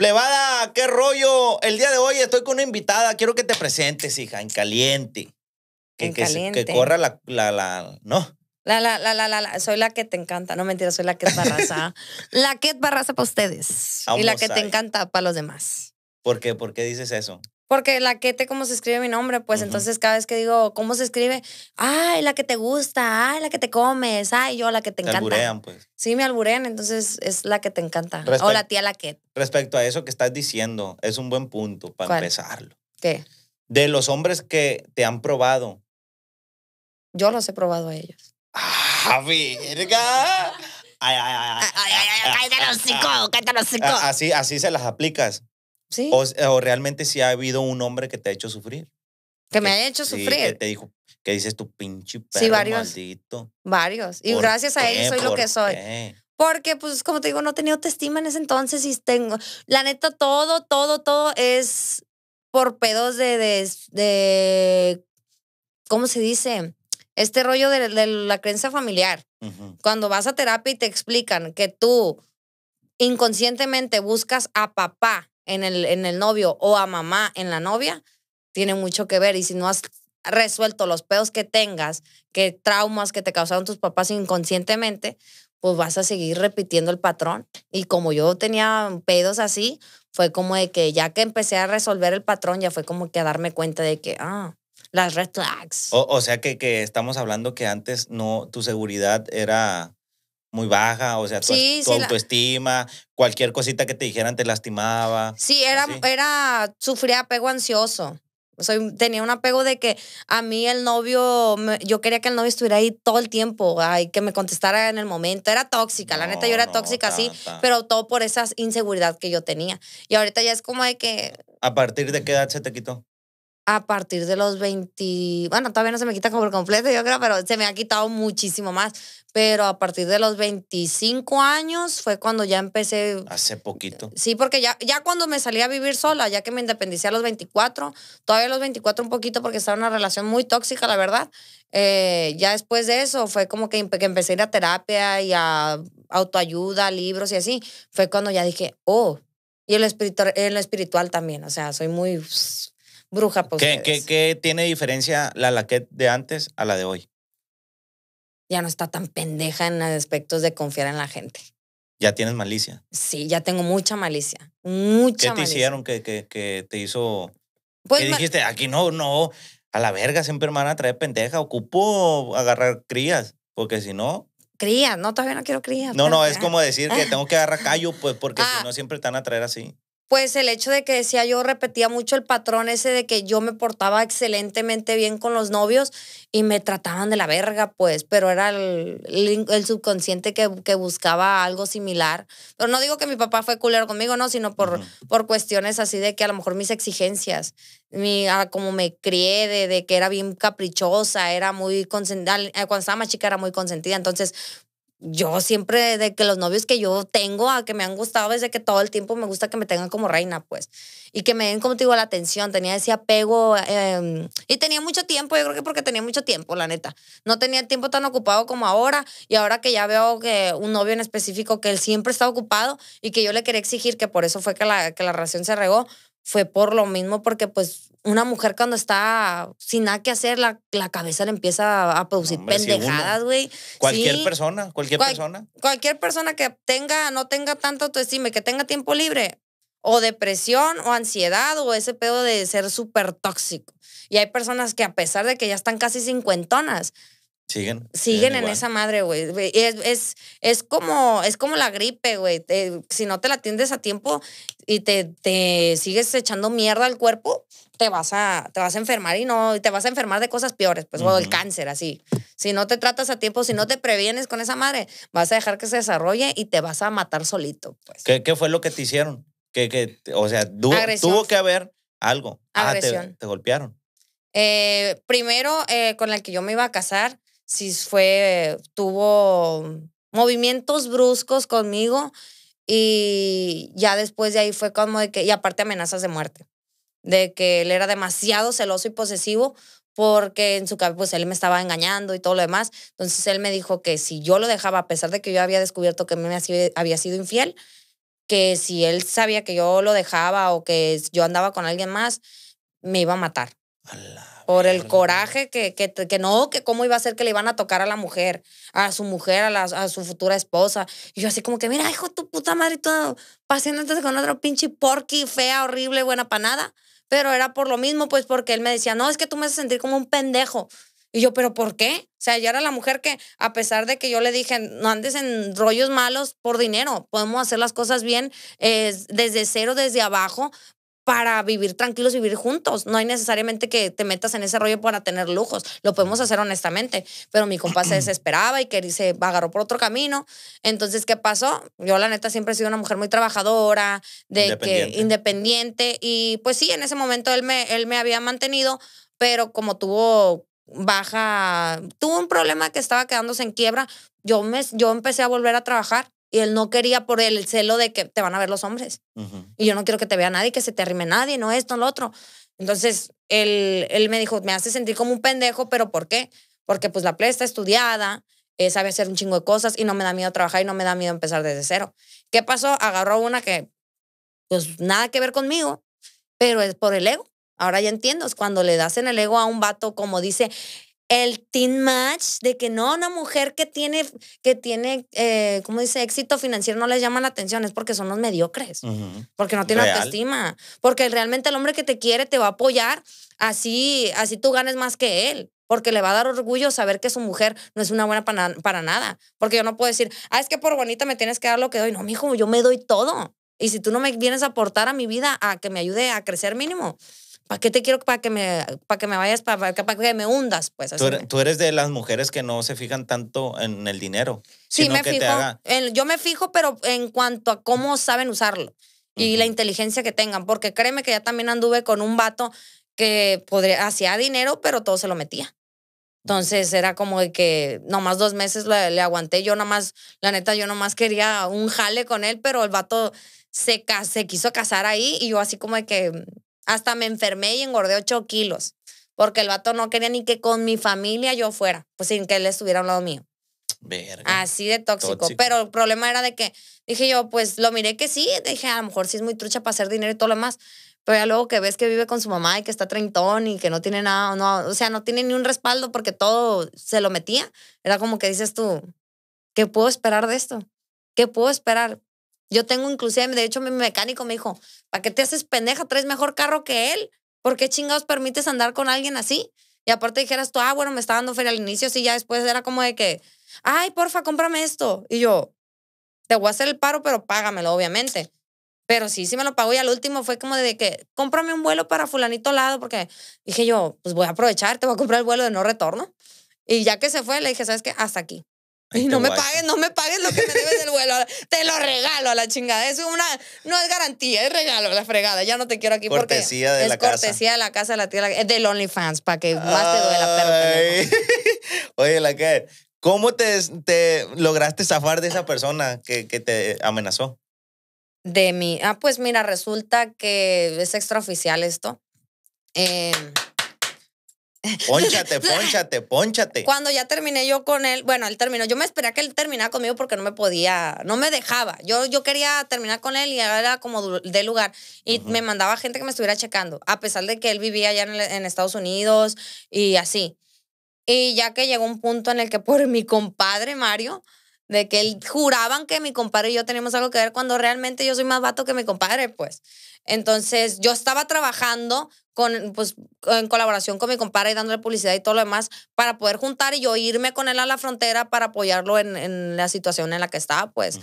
Plebada, qué rollo. El día de hoy estoy con una invitada. Quiero que te presentes, hija, en caliente. Que, que, que corra la, la, la, ¿no? La, la, la, la, la, soy la que te encanta. No mentira, soy la que es barraza. la que es barraza para ustedes. y la que te encanta para los demás. ¿Por qué? ¿Por qué dices eso? Porque la te como se escribe mi nombre, pues entonces cada vez que digo cómo se escribe, ay, la que te gusta, ay, la que te comes, ay, yo la que te, encanta. alburean, pues. Sí, me alburean, entonces es la que te encanta. o la tía la que. Respecto a eso que estás diciendo, es un buen punto para empezarlo. ¿Qué? De los hombres que te han probado. Yo los he probado a ellos. ¡Ah, verga! ¡Ay, ay, ay! ¡Ay, ay, ay! cállate los ¡Cállate los Así, así se las aplicas. O, realmente si ha habido un hombre que te ha hecho sufrir. Que, me ha hecho sufrir. Que te dijo, que dices tu pinche perro sí, varios, maldito. Varios. Y gracias a él soy lo que soy. Porque, pues, como te digo, no tenido autoestima en ese entonces y tengo. La neta, todo, todo, todo es por pedos de. de, de ¿Cómo se dice? Este rollo de, la creencia familiar. Cuando vas a terapia y te explican que tú inconscientemente buscas a papá en el, en el novio o a mamá en la novia, tiene mucho que ver. Y si no has resuelto los pedos que tengas, que traumas que te causaron tus papás inconscientemente, pues vas a seguir repitiendo el patrón. Y como yo tenía pedos así, fue como de que ya que empecé a resolver el patrón, ya fue como que a darme cuenta de que, ah, las red flags. O, sea que, que, estamos hablando que antes no, tu seguridad era muy baja, o sea, con tu autoestima, cualquier cosita que te dijeran te lastimaba. Sí, era, era, sufría apego ansioso. Soy, tenía un apego de que a mí el novio, yo quería que el novio estuviera ahí todo el tiempo, ay, que me contestara en el momento. Era tóxica, la neta, yo era tóxica, sí, pero todo por esa inseguridad que yo tenía. Y ahorita ya es como hay que... ¿A partir de qué edad se te quitó? a partir de los 20, bueno, todavía no se me quita como por completo, yo creo, pero se me ha quitado muchísimo más. Pero a partir de los 25 años fue cuando ya empecé. Hace poquito. Sí, porque ya, ya cuando me salí a vivir sola, ya que me independicé a los 24, todavía los 24 un poquito porque estaba en una relación muy tóxica, la verdad. Eh, ya después de eso fue como que, empecé a ir a terapia y a autoayuda, libros y así. Fue cuando ya dije, oh, y el en espiritual también, o sea, soy muy bruja pues. ¿Qué, ¿qué, ¿Qué tiene diferencia la que de antes a la de hoy? Ya no está tan pendeja en aspectos de confiar en la gente. ¿Ya tienes malicia? Sí, ya tengo mucha malicia. Mucha ¿Qué te hicieron que, que, que, te hizo...? Pues ¿Qué dijiste? Aquí no, no. A la verga siempre me van a traer pendeja. Ocupo agarrar crías, porque si no... Crías, no, todavía no quiero crías. No, no, es como decir que tengo que agarrar callo, pues, porque si ah. no siempre están van a traer así pues el hecho de que decía yo repetía mucho el patrón ese de que yo me portaba excelentemente bien con los novios y me trataban de la verga, pues, pero era el, subconsciente que, buscaba algo similar. Pero no digo que mi papá fue culero conmigo, no, sino por, por cuestiones así de que a lo mejor mis exigencias, mi, como me crié, de, de que era bien caprichosa, era muy consentida, cuando estaba más chica era muy consentida, entonces yo siempre, de que los novios que yo tengo, a que me han gustado, desde que todo el tiempo me gusta que me tengan como reina, pues. Y que me den, contigo la atención. Tenía ese apego. Em, y tenía mucho tiempo, yo creo que porque tenía mucho tiempo, la neta. No tenía el tiempo tan ocupado como ahora. Y ahora que ya veo que un novio en específico, que él siempre está ocupado y que yo le quería exigir, que por eso fue que la, que la relación se regó, fue por lo mismo, porque pues una mujer cuando está sin nada que hacer, la, la cabeza le empieza a producir pendejadas, güey. cualquier persona, cualquier persona. Cualquier persona que tenga, no tenga tanto autoestima, que tenga tiempo libre, o depresión, o ansiedad, o ese pedo de ser súper tóxico. Y hay personas que a pesar de que ya están casi cincuentonas, Siguen. Siguen en esa madre, güey. Es, es, como, es como la gripe, güey. Si no te la atiendes a tiempo y te, sigues echando mierda al cuerpo, te vas a, te vas a enfermar y no, te vas a enfermar de cosas peores, pues, el cáncer, así. Si no te tratas a tiempo, si no te previenes con esa madre, vas a dejar que se desarrolle y te vas a matar solito, pues. ¿Qué, fue lo que te hicieron? o sea, tuvo que haber algo. Ah, Agresión. te, golpearon. Eh, primero, eh, con el que yo me iba a casar, sí fue, tuvo movimientos bruscos conmigo y ya después de ahí fue como de que, y aparte amenazas de muerte, de que él era demasiado celoso y posesivo porque en su cabeza, pues él me estaba engañando y todo lo demás. Entonces él me dijo que si yo lo dejaba, a pesar de que yo había descubierto que me había sido infiel, que si él sabía que yo lo dejaba o que yo andaba con alguien más, me iba a matar por el coraje que, que, no, que cómo iba a ser que le iban a tocar a la mujer, a su mujer, a, la, a su futura esposa. Y yo así como que, mira, hijo tu puta madre, tú paseándote con otro pinche porky fea, horrible, buena panada. Pero era por lo mismo, pues porque él me decía, no, es que tú me haces sentir como un pendejo. Y yo, ¿pero por qué? O sea, yo era la mujer que, a pesar de que yo le dije, no andes en rollos malos por dinero, podemos hacer las cosas bien desde cero, desde abajo, para vivir tranquilos, vivir juntos. No hay necesariamente que te metas en ese rollo para tener lujos. Lo podemos hacer honestamente. Pero mi compa se desesperaba y que se agarró por otro camino. Entonces, ¿qué pasó? Yo, la neta, siempre he sido una mujer muy trabajadora, de independiente. que independiente. Y pues sí, en ese momento él me, él me había mantenido, pero como tuvo baja, tuvo un problema que estaba quedándose en quiebra, yo, me, yo empecé a volver a trabajar y él no quería por el celo de que te van a ver los hombres. Y yo no quiero que te vea nadie, que se te arrime nadie, no esto, no lo otro. Entonces, él, él me dijo, me hace sentir como un pendejo, pero ¿por qué? Porque pues la playa está estudiada, eh, sabe hacer un chingo de cosas y no me da miedo trabajar y no me da miedo empezar desde cero. ¿Qué pasó? Agarró una que pues nada que ver conmigo, pero es por el ego. Ahora ya entiendo, es cuando le das en el ego a un vato, como dice, el team match de que no, una mujer que tiene, que tiene, eh, ¿cómo dice? Éxito financiero no les llama la atención, es porque son los mediocres, porque no tiene autoestima, porque realmente el hombre que te quiere te va a apoyar, así, así tú ganes más que él. Porque le va a dar orgullo saber que su mujer no es una buena para, nada. Porque yo no puedo decir, ah, es que por bonita me tienes que dar lo que doy. No, mijo, yo me doy todo. Y si tú no me vienes a aportar a mi vida, a que me ayude a crecer mínimo, ¿Para qué te quiero para que me, para que me vayas, para, para que me hundas? Pues, tú eres, tú, eres, de las mujeres que no se fijan tanto en el dinero. Sí, sino me que fijo. Te haga... yo me fijo, pero en cuanto a cómo saben usarlo y la inteligencia que tengan. Porque créeme que ya también anduve con un vato que hacía dinero, pero todo se lo metía. Entonces era como de que nomás dos meses le, aguanté. Yo nomás, la neta, yo nomás quería un jale con él, pero el vato se, se quiso casar ahí y yo así como de que hasta me enfermé y engordé ocho kilos, porque el vato no quería ni que con mi familia yo fuera, pues sin que él estuviera a un lado mío. Verga. Así de tóxico. Pero el problema era de que dije yo, pues lo miré que sí, dije, a lo mejor sí es muy trucha para hacer dinero y todo lo demás. Pero ya luego que ves que vive con su mamá y que está treintón y que no tiene nada, no, o sea, no tiene ni un respaldo porque todo se lo metía. Era como que dices tú, ¿qué puedo esperar de esto? ¿Qué puedo esperar? Yo tengo inclusive, de hecho, mi mecánico me dijo, ¿para qué te haces pendeja? Traes mejor carro que él. ¿Por qué chingados permites andar con alguien así? Y aparte dijeras tú, ah, bueno, me está dando feria al inicio, sí, ya después era como de que, ay, porfa, cómprame esto. Y yo, te voy a hacer el paro, pero págamelo, obviamente. Pero sí, sí me lo pagó y al último fue como de que, cómprame un vuelo para fulanito lado, porque dije yo, pues voy a aprovechar, te voy a comprar el vuelo de no retorno. Y ya que se fue, le dije, ¿sabes qué? Hasta aquí. Ay, no me paguen, pagues, no me pagues lo que me debes del vuelo. Te lo regalo a la chingada. Es una, no es garantía, es regalo la fregada. Ya no te quiero aquí cortesía porque de es cortesía de la casa de la tierra. es eh, del OnlyFans, para que más te duela. Pero Oye, la que, ¿cómo te, te, lograste zafar de esa persona que, que te amenazó? De mí. Ah, pues mira, resulta que es extraoficial esto. Eh, Pónchate, ponchate, ponchate Cuando ya terminé yo con él, bueno, él terminó. Yo me esperaba que él terminara conmigo porque no me podía, no me dejaba. Yo, yo quería terminar con él y era como de lugar. Y me mandaba gente que me estuviera checando, a pesar de que él vivía allá en, Estados Unidos y así. Y ya que llegó un punto en el que por mi compadre Mario, de que él, juraban que mi compadre y yo teníamos algo que ver cuando realmente yo soy más vato que mi compadre, pues. Entonces yo estaba trabajando con, pues, en colaboración con mi compadre y dándole publicidad y todo lo demás para poder juntar y yo irme con él a la frontera para apoyarlo en, la situación en la que estaba, pues.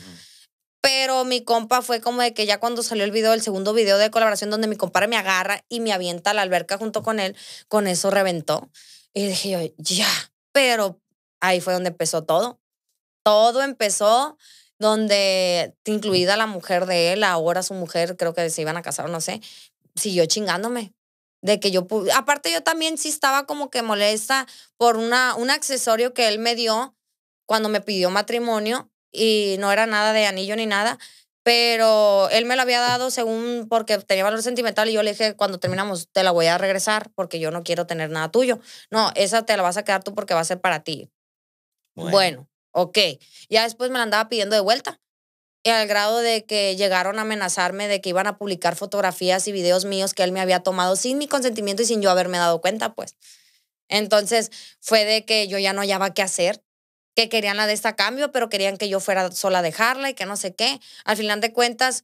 Pero mi compa fue como de que ya cuando salió el video, el segundo video de colaboración donde mi compadre me agarra y me avienta a la alberca junto con él, con eso reventó. Y dije yo, ya, pero ahí fue donde empezó todo todo empezó donde, incluida la mujer de él, ahora su mujer, creo que se iban a casar, o no sé, siguió chingándome. De que yo, aparte yo también sí estaba como que molesta por una, un accesorio que él me dio cuando me pidió matrimonio y no era nada de anillo ni nada, pero él me lo había dado según porque tenía valor sentimental y yo le dije, cuando terminamos, te la voy a regresar porque yo no quiero tener nada tuyo. No, esa te la vas a quedar tú porque va a ser para ti. bueno Ok. Ya después me la andaba pidiendo de vuelta. Y al grado de que llegaron a amenazarme de que iban a publicar fotografías y videos míos que él me había tomado sin mi consentimiento y sin yo haberme dado cuenta, pues. Entonces fue de que yo ya no hallaba qué hacer, que querían la de esta cambio, pero querían que yo fuera sola a dejarla y que no sé qué. Al final de cuentas,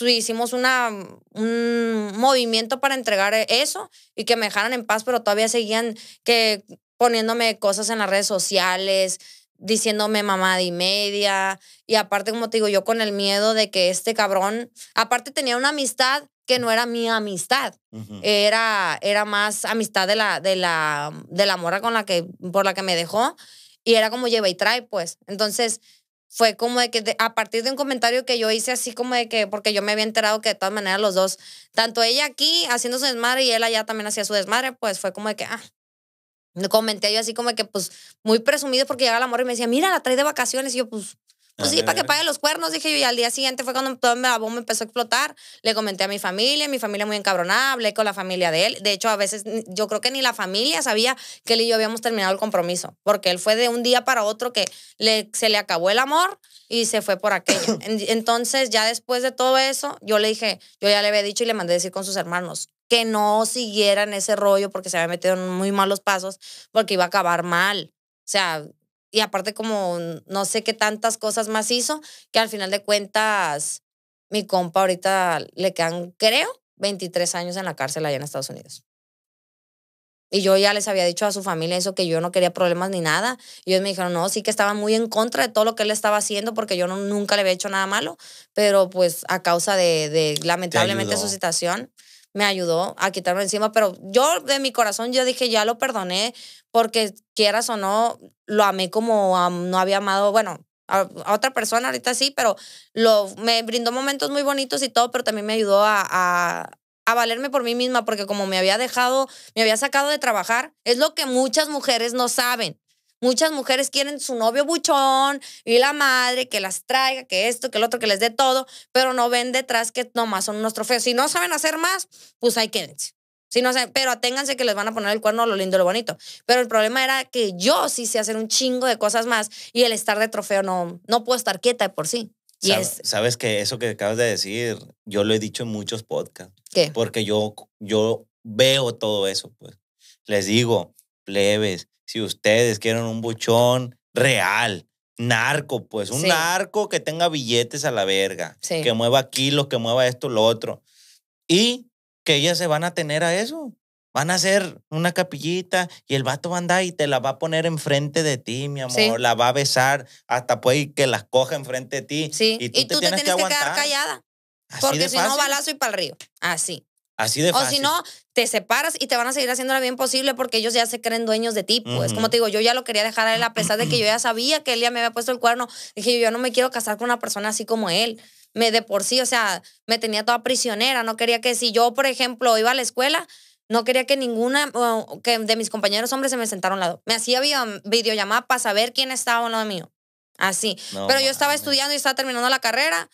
hicimos una, mm, un movimiento para entregar e, eso y que me dejaran en paz, pero todavía seguían que poniéndome cosas en las redes sociales, diciéndome mamá y media. Y aparte, como te digo, yo con el miedo de que este cabrón, aparte tenía una amistad que no era mi amistad, era, era más amistad de la, de, la, de la morra con la que, por la que me dejó. Y era como lleva y trae, pues. Entonces, fue como de que a partir de un comentario que yo hice así como de que, porque yo me había enterado que de todas maneras los dos, tanto ella aquí haciendo su desmadre y él allá también hacía su desmadre, pues fue como de que, ah, comenté yo así como que, pues, muy presumido porque llegaba la amor y me decía, mira, la trae de vacaciones. Y yo, pues, pues sí, para que pague los cuernos, dije yo. Y al día siguiente fue cuando todo la me empezó a explotar. Le comenté a mi familia, mi familia muy encabronada, hablé con la familia de él. De hecho, a veces yo creo que ni la familia sabía que él y yo habíamos terminado el compromiso, porque él fue de un día para otro que le, se le acabó el amor y se fue por aquello. Entonces, ya después de todo eso, yo le dije, yo ya le había dicho y le mandé decir con sus hermanos, que no siguieran ese rollo porque se había metido en muy malos pasos, porque iba a acabar mal. O sea, y aparte como no sé qué tantas cosas más hizo, que al final de cuentas mi compa ahorita le quedan, creo, 23 años en la cárcel allá en Estados Unidos. Y yo ya les había dicho a su familia eso, que yo no quería problemas ni nada. Y ellos me dijeron, no, sí que estaba muy en contra de todo lo que él estaba haciendo porque yo nunca le había hecho nada malo, pero pues a causa de, de lamentablemente su situación, me ayudó a quitarlo encima, pero yo de mi corazón yo dije, ya lo perdoné, porque quieras o no, lo amé como no había amado, bueno, a, otra persona ahorita sí, pero lo, me brindó momentos muy bonitos y todo, pero también me ayudó a, a, a, valerme por mí misma, porque como me había dejado, me había sacado de trabajar, es lo que muchas mujeres no saben. Muchas mujeres quieren su novio buchón y la madre que las traiga, que esto, que el otro, que les dé todo, pero no ven detrás que nomás son unos trofeos. Si no saben hacer más, pues ahí quédense. Si no saben, pero aténganse que les van a poner el cuerno lo lindo lo bonito. Pero el problema era que yo sí sé hacer un chingo de cosas más y el estar de trofeo no, no puedo estar quieta de por sí. sabes, es... sabes que eso que acabas de decir, yo lo he dicho en muchos podcasts. ¿Qué? Porque yo, yo veo todo eso, pues. Les digo, plebes, si ustedes quieren un buchón real, narco, pues, un narco que tenga billetes a la verga, que mueva kilos, que mueva esto, lo otro. Y que ellas se van a tener a eso. Van a hacer una capillita y el vato va a andar y te la va a poner enfrente de ti, mi amor. La va a besar, hasta pues que las coja enfrente de ti. Sí. Y tú, te, tienes, que, aguantar. quedar callada. porque si no, balazo y para el río. Así. Así de fácil. O si no, te separas y te van a seguir haciendo la bien posible porque ellos ya se creen dueños de ti. Pues, como te digo, yo ya lo quería dejar a él a pesar de que yo ya sabía que él ya me había puesto el cuerno. Dije, yo no me quiero casar con una persona así como él. Me de por sí, o sea, me tenía toda prisionera. No quería que si yo, por ejemplo, iba a la escuela, no quería que ninguna que de mis compañeros hombres se me sentara a un lado. Me hacía videollamada para saber quién estaba a un lado mío. Así. Pero yo estaba estudiando y estaba terminando la carrera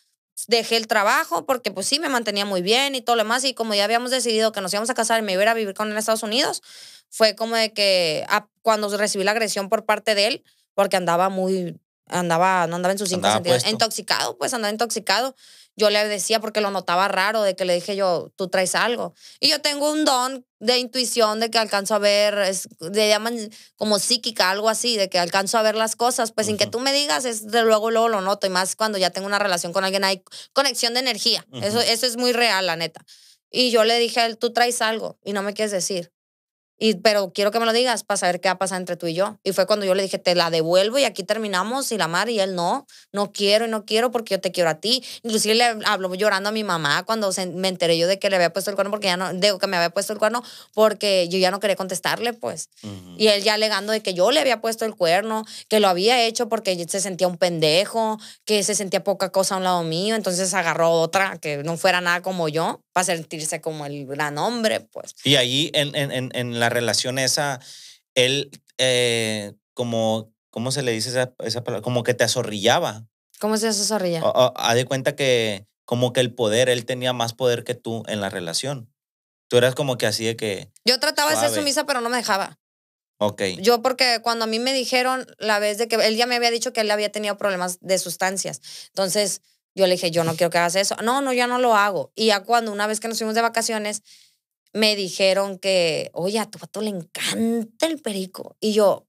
dejé el trabajo porque pues sí, me mantenía muy bien y todo lo demás. Y como ya habíamos decidido que nos íbamos a casar y me iba a, a vivir con él en Estados Unidos, fue como de que ah, cuando recibí la agresión por parte de él, porque andaba muy, andaba, no andaba en sus cinco sentidos, intoxicado, pues andaba intoxicado yo le decía porque lo notaba raro, de que le dije yo, tú traes algo. Y yo tengo un don de intuición, de que alcanzo a ver, es, le llaman como psíquica, algo así, de que alcanzo a ver las cosas, pues sin que tú me digas, es de luego, luego lo noto, y más cuando ya tengo una relación con alguien, hay conexión de energía. eso, eso es muy real, la neta. Y yo le dije tú traes algo y no me quieres decir. Y, pero quiero que me lo digas para saber qué ha pasado entre tú y yo. Y fue cuando yo le dije, te la devuelvo y aquí terminamos y la mar y él no, no quiero y no quiero porque yo te quiero a ti. Inclusive le habló llorando a mi mamá cuando me enteré yo de que le había puesto el cuerno porque ya no, digo que me había puesto el cuerno porque yo ya no quería contestarle pues. Y él ya alegando de que yo le había puesto el cuerno, que lo había hecho porque se sentía un pendejo, que se sentía poca cosa a un lado mío, entonces agarró otra que no fuera nada como yo para sentirse como el gran hombre pues. Y ahí en, en, en, en la relación esa, él eh, como, ¿cómo se le dice esa, esa, palabra? Como que te azorrillaba. ¿Cómo se azorrilla? Haz de cuenta que como que el poder, él tenía más poder que tú en la relación. Tú eras como que así de que... Yo trataba de ser sumisa, pero no me dejaba. Ok. Yo porque cuando a mí me dijeron la vez de que él ya me había dicho que él había tenido problemas de sustancias. Entonces yo le dije, yo no quiero que hagas eso. No, no, ya no lo hago. Y ya cuando una vez que nos fuimos de vacaciones, me dijeron que, oye, a tu pato le encanta el perico. Y yo,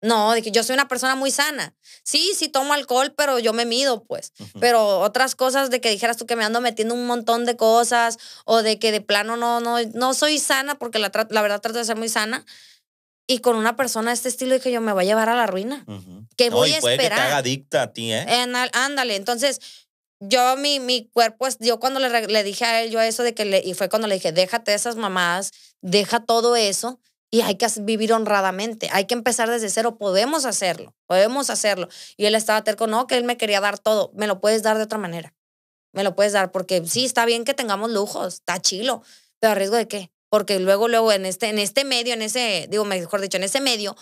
no, dije, yo soy una persona muy sana. Sí, sí tomo alcohol, pero yo me mido, pues. Pero otras cosas de que dijeras tú que me ando metiendo un montón de cosas o de que de plano no, no, no soy sana porque la, verdad trato de ser muy sana. Y con una persona de este estilo dije yo me voy a llevar a la ruina. Que ¿Qué voy a puede Que te haga adicta a ti, ¿eh? ándale, entonces yo, mi, mi cuerpo, yo cuando le, le, dije a él, yo eso de que le, y fue cuando le dije, déjate esas mamadas, deja todo eso y hay que vivir honradamente, hay que empezar desde cero, podemos hacerlo, podemos hacerlo. Y él estaba terco, no, que él me quería dar todo, me lo puedes dar de otra manera, me lo puedes dar, porque sí, está bien que tengamos lujos, está chilo, pero a riesgo de qué? Porque luego, luego en este, en este medio, en ese, digo, mejor dicho, en ese medio,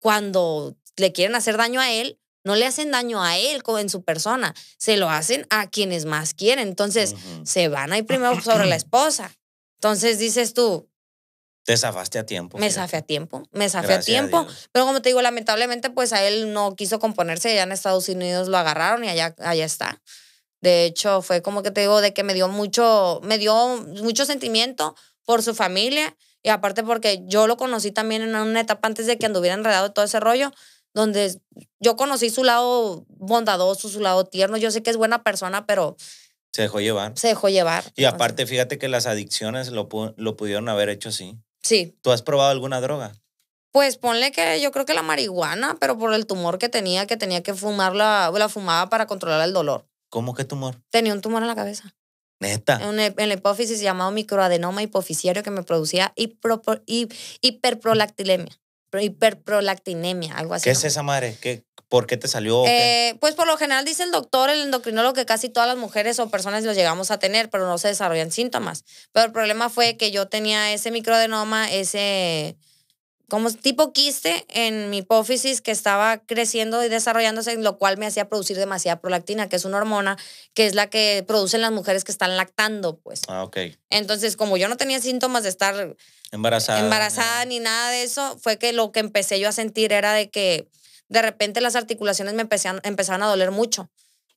cuando le quieren hacer daño a él, no le hacen daño a él en su persona, se lo hacen a quienes más quieren. Entonces, se van ahí primero sobre la esposa. Entonces dices tú. Te zafaste a tiempo. Me zafé a tiempo, me zafé a tiempo. pero como te digo, lamentablemente, pues a él no quiso componerse, Allá en Estados Unidos lo agarraron y allá, allá está. De hecho, fue como que te digo, de que me dio mucho, me dio mucho sentimiento por su familia. Y aparte porque yo lo conocí también en una etapa antes de que anduviera enredado todo ese rollo donde yo conocí su lado bondadoso, su lado tierno. Yo sé que es buena persona, pero... Se dejó llevar. Se dejó llevar. Y aparte, fíjate que las adicciones lo, lo pudieron haber hecho así. Sí. ¿Tú has probado alguna droga? Pues ponle que yo creo que la marihuana, pero por el tumor que tenía, que tenía que fumarla, la fumaba para controlar el dolor. ¿Cómo qué tumor? Tenía un tumor en la cabeza. Neta. En, la hipófisis llamado microadenoma hipoficiario que me producía hiperprolactilemia hiperprolactinemia, algo así. ¿Qué es esa madre? ¿Qué, ¿Por qué te salió? Eh, pues por lo general dice el doctor, el endocrinólogo, que casi todas las mujeres o personas lo llegamos a tener, pero no se desarrollan síntomas. Pero el problema fue que yo tenía ese microdenoma, ese como tipo quiste en mi hipófisis que estaba creciendo y desarrollándose, lo cual me hacía producir demasiada prolactina, que es una hormona que es la que producen las mujeres que están lactando, pues. Ah, ok. Entonces, como yo no tenía síntomas de estar embarazada, embarazada ni nada de eso, fue que lo que empecé yo a sentir era de que de repente las articulaciones me empezaban, a doler mucho.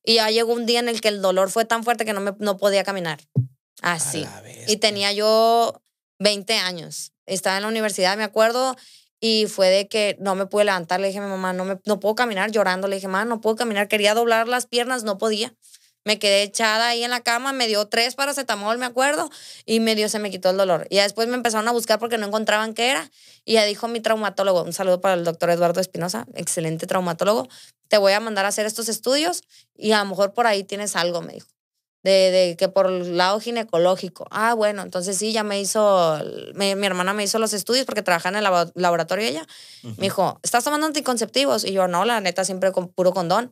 Y ya llegó un día en el que el dolor fue tan fuerte que no, me, no podía caminar. Así. Y tenía yo 20 años. Estaba en la universidad, me acuerdo, y fue de que no me pude levantar. Le dije a mi mamá, no, me, no puedo caminar llorando. Le dije, mamá, no puedo caminar. Quería doblar las piernas, no podía. Me quedé echada ahí en la cama, me dio tres paracetamol, me acuerdo, y medio se me quitó el dolor. Y después me empezaron a buscar porque no encontraban qué era. Y ya dijo mi traumatólogo, un saludo para el doctor Eduardo Espinosa, excelente traumatólogo, te voy a mandar a hacer estos estudios y a lo mejor por ahí tienes algo, me dijo de, que por el lado ginecológico. Ah, bueno, entonces sí, ya me hizo, mi hermana me hizo los estudios porque trabajaba en el laboratorio ella. Me dijo, ¿estás tomando anticonceptivos? Y yo, no, la neta, siempre con puro condón.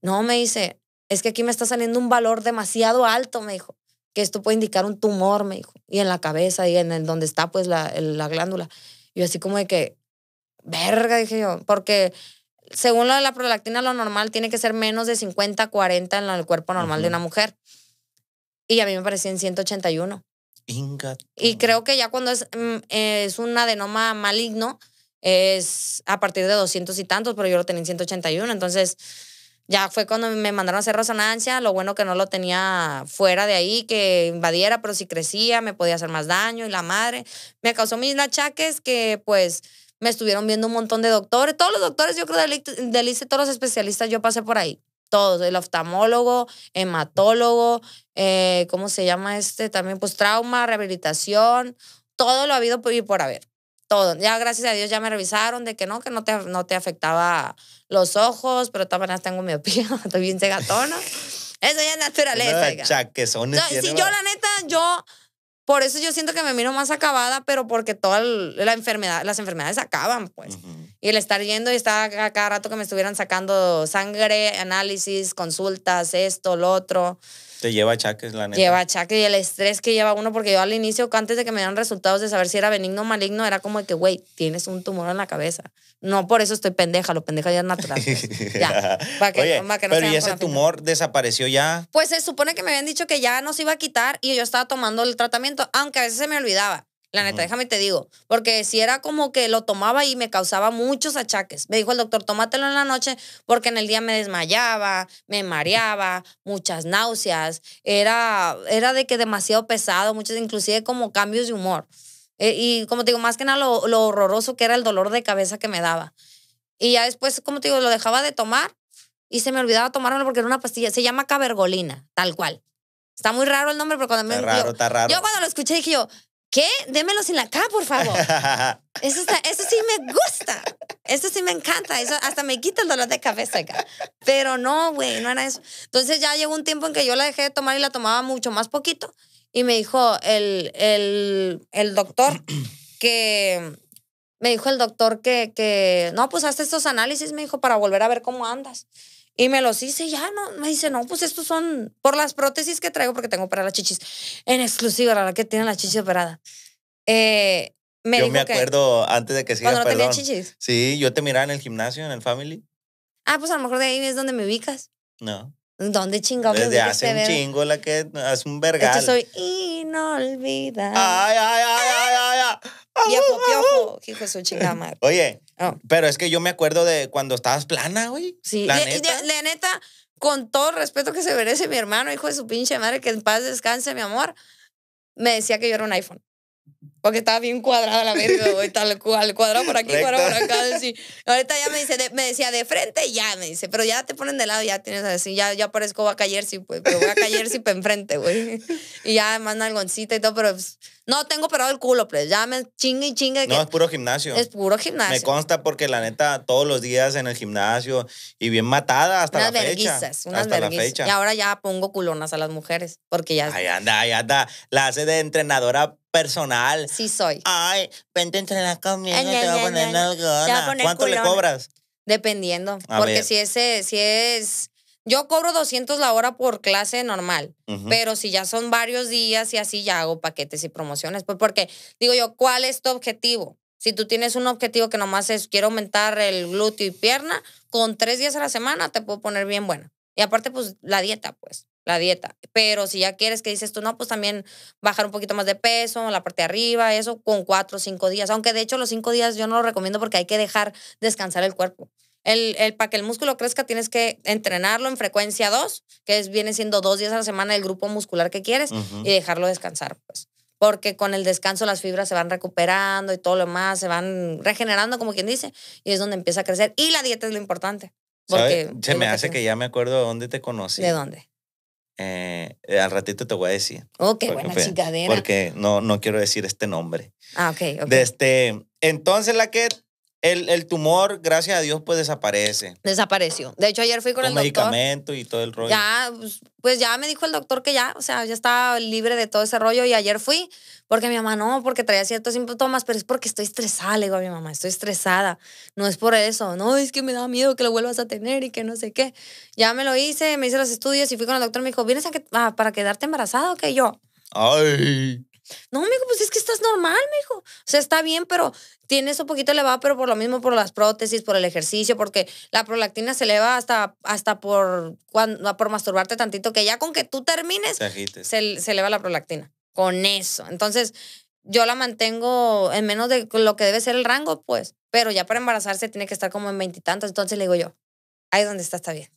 No, me dice, es que aquí me está saliendo un valor demasiado alto, me dijo, que esto puede indicar un tumor, me dijo, y en la cabeza y en donde está pues la, la glándula. Y yo así como de que, verga, dije yo, porque según lo de la prolactina, lo normal tiene que ser menos de 50, 40 en el cuerpo normal de una mujer. Y a mí me parecía en 181. Y creo que ya cuando es, mm, es un adenoma maligno, es a partir de 200 y tantos, pero yo lo tenía en 181. Entonces, ya fue cuando me mandaron a hacer resonancia. Lo bueno que no lo tenía fuera de ahí, que invadiera, pero si crecía me podía hacer más daño y la madre. Me causó mis achaques que pues me estuvieron viendo un montón de doctores, todos los doctores, yo creo, del, todos los especialistas, yo pasé por ahí. Todos, el oftalmólogo, hematólogo, eh, ¿cómo se llama este? También, pues trauma, rehabilitación, todo lo ha habido por, y por haber. Todo. Ya gracias a Dios ya me revisaron de que no, que no te, no te afectaba los ojos, pero de todas maneras tengo miopía, estoy bien cegatona. Eso ya es naturaleza. No, chaquezones. si yo, la neta, yo por eso yo siento que me miro más acabada, pero porque todas la enfermedad, las enfermedades acaban, pues. Y el estar yendo y estar a cada rato que me estuvieran sacando sangre, análisis, consultas, esto, lo otro. Te lleva achaques, la neta. Lleva achaques y el estrés que lleva uno, porque yo al inicio, antes de que me dieran resultados de saber si era benigno o maligno, era como de que, güey, tienes un tumor en la cabeza. No por eso estoy pendeja, lo pendeja ya es natural. Pues. ya. que, Oye, pero ¿y ese tumor desapareció ya? Pues se supone que me habían dicho que ya no se iba a quitar y yo estaba tomando el tratamiento, aunque a veces se me olvidaba. La neta, déjame te digo. Porque si era como que lo tomaba y me causaba muchos achaques. Me dijo el doctor, tómatelo en la noche porque en el día me desmayaba, me mareaba, muchas náuseas. Era, era de que demasiado pesado, muchas, inclusive como cambios de humor. Eh, y como te digo, más que nada lo, horroroso que era el dolor de cabeza que me daba. Y ya después, como te digo, lo dejaba de tomar y se me olvidaba tomármelo porque era una pastilla. Se llama cabergolina, tal cual. Está muy raro el nombre, pero cuando está me. Raro, yo, está Yo cuando lo escuché dije yo, ¿Qué? Démelo sin la K, por favor. Eso, sí me gusta. Eso sí me encanta. Eso hasta me quita el dolor de cabeza. Pero no, güey, no era eso. Entonces ya llegó un tiempo en que yo la dejé de tomar y la tomaba mucho más poquito. Y me dijo el, el, doctor que... Me dijo el doctor que, que, no, pues haz estos análisis, me dijo, para volver a ver cómo andas. Y me los hice ya no, me dice, no, pues estos son por las prótesis que traigo porque tengo para las chichis. En exclusiva, la que tiene la chichis operada. Eh, me yo me acuerdo antes de que sigas, cuando no tenía chichis. Sí, yo te miraba en el gimnasio, en el family. Ah, pues a lo mejor de ahí es donde me ubicas. No. ¿Dónde chingamos? Desde hace un chingo la que hace un vergal. Yo soy inolvidable. ay, ay, ay, ay, ay. Oye, pero es que yo me acuerdo de cuando estabas plana, güey. Sí, la, neta. con todo respeto que se merece mi hermano, hijo de su pinche madre, que en paz descanse, mi amor, me decía que yo era un iPhone. Porque estaba bien cuadrada la verga, güey. Tal cual, cuadrado por aquí, cuadrado por acá. Ahorita ya me dice, me decía de frente ya, me dice. Pero ya te ponen de lado, ya tienes así. Ya, ya parezco caer, sí, pues. Pero caer, jersey para enfrente, güey. Y ya más nalgoncita y todo, pero pues, no tengo parado el culo, pues. Ya me chinga y chinga. No, es puro gimnasio. Es puro gimnasio. Me consta porque la neta, todos los días en el gimnasio y bien matada hasta la fecha. Unas hasta la fecha. Y ahora ya pongo culonas a las mujeres, porque ya. Ahí anda, ahí anda. La hace de entrenadora personal. Sí soy. Ay, vente a entrenar conmigo, te a poner ¿Cuánto le cobras? Dependiendo, porque si ese si es yo cobro 200 la hora por clase normal, pero si ya son varios días y así ya hago paquetes y promociones, pues porque digo yo, ¿cuál es tu objetivo? Si tú tienes un objetivo que nomás es quiero aumentar el glúteo y pierna, con tres días a la semana te puedo poner bien buena. Y aparte, pues la dieta, pues la dieta. Pero si ya quieres que dices tú, no, pues también bajar un poquito más de peso, la parte de arriba, eso, con cuatro o cinco días. Aunque de hecho los cinco días yo no lo recomiendo porque hay que dejar descansar el cuerpo. El, para que el músculo crezca tienes que entrenarlo en frecuencia dos que es, viene siendo dos días a la semana el grupo muscular que quieres y dejarlo descansar, pues. Porque con el descanso las fibras se van recuperando y todo lo más, se van regenerando, como quien dice, y es donde empieza a crecer. Y la dieta es lo importante. Se me hace que, que, ya me acuerdo de dónde te conocí. ¿De dónde? Eh, eh, al ratito te voy a decir. Oh, qué buena chingadera. Porque no, no quiero decir este nombre. Ah, ok, ok. De este, entonces la que el, tumor, gracias a Dios, pues desaparece. Desapareció. De hecho, ayer fui con, el doctor. medicamento y todo el rollo. Ya, pues, pues ya me dijo el doctor que ya, o sea, ya estaba libre de todo ese rollo y ayer fui porque mi mamá no, porque traía ciertos síntomas, pero es porque estoy estresada, le digo a mi mamá, estoy estresada. No es por eso, no, es que me da miedo que lo vuelvas a tener y que no sé qué. Ya me lo hice, me hice los estudios y fui con el doctor, me dijo, ¿vienes a que, para quedarte embarazada o qué? yo. Ay. No, amigo, pues es que estás normal, mijo. O sea, está bien, pero tienes un poquito elevado, pero por lo mismo, por las prótesis, por el ejercicio, porque la prolactina se eleva hasta, hasta por, cuando, por masturbarte tantito, que ya con que tú termines, se, se eleva la prolactina. Con eso. Entonces, yo la mantengo en menos de lo que debe ser el rango, pues. Pero ya para embarazarse tiene que estar como en veintitantos. Entonces le digo yo, ahí es donde está, está bien.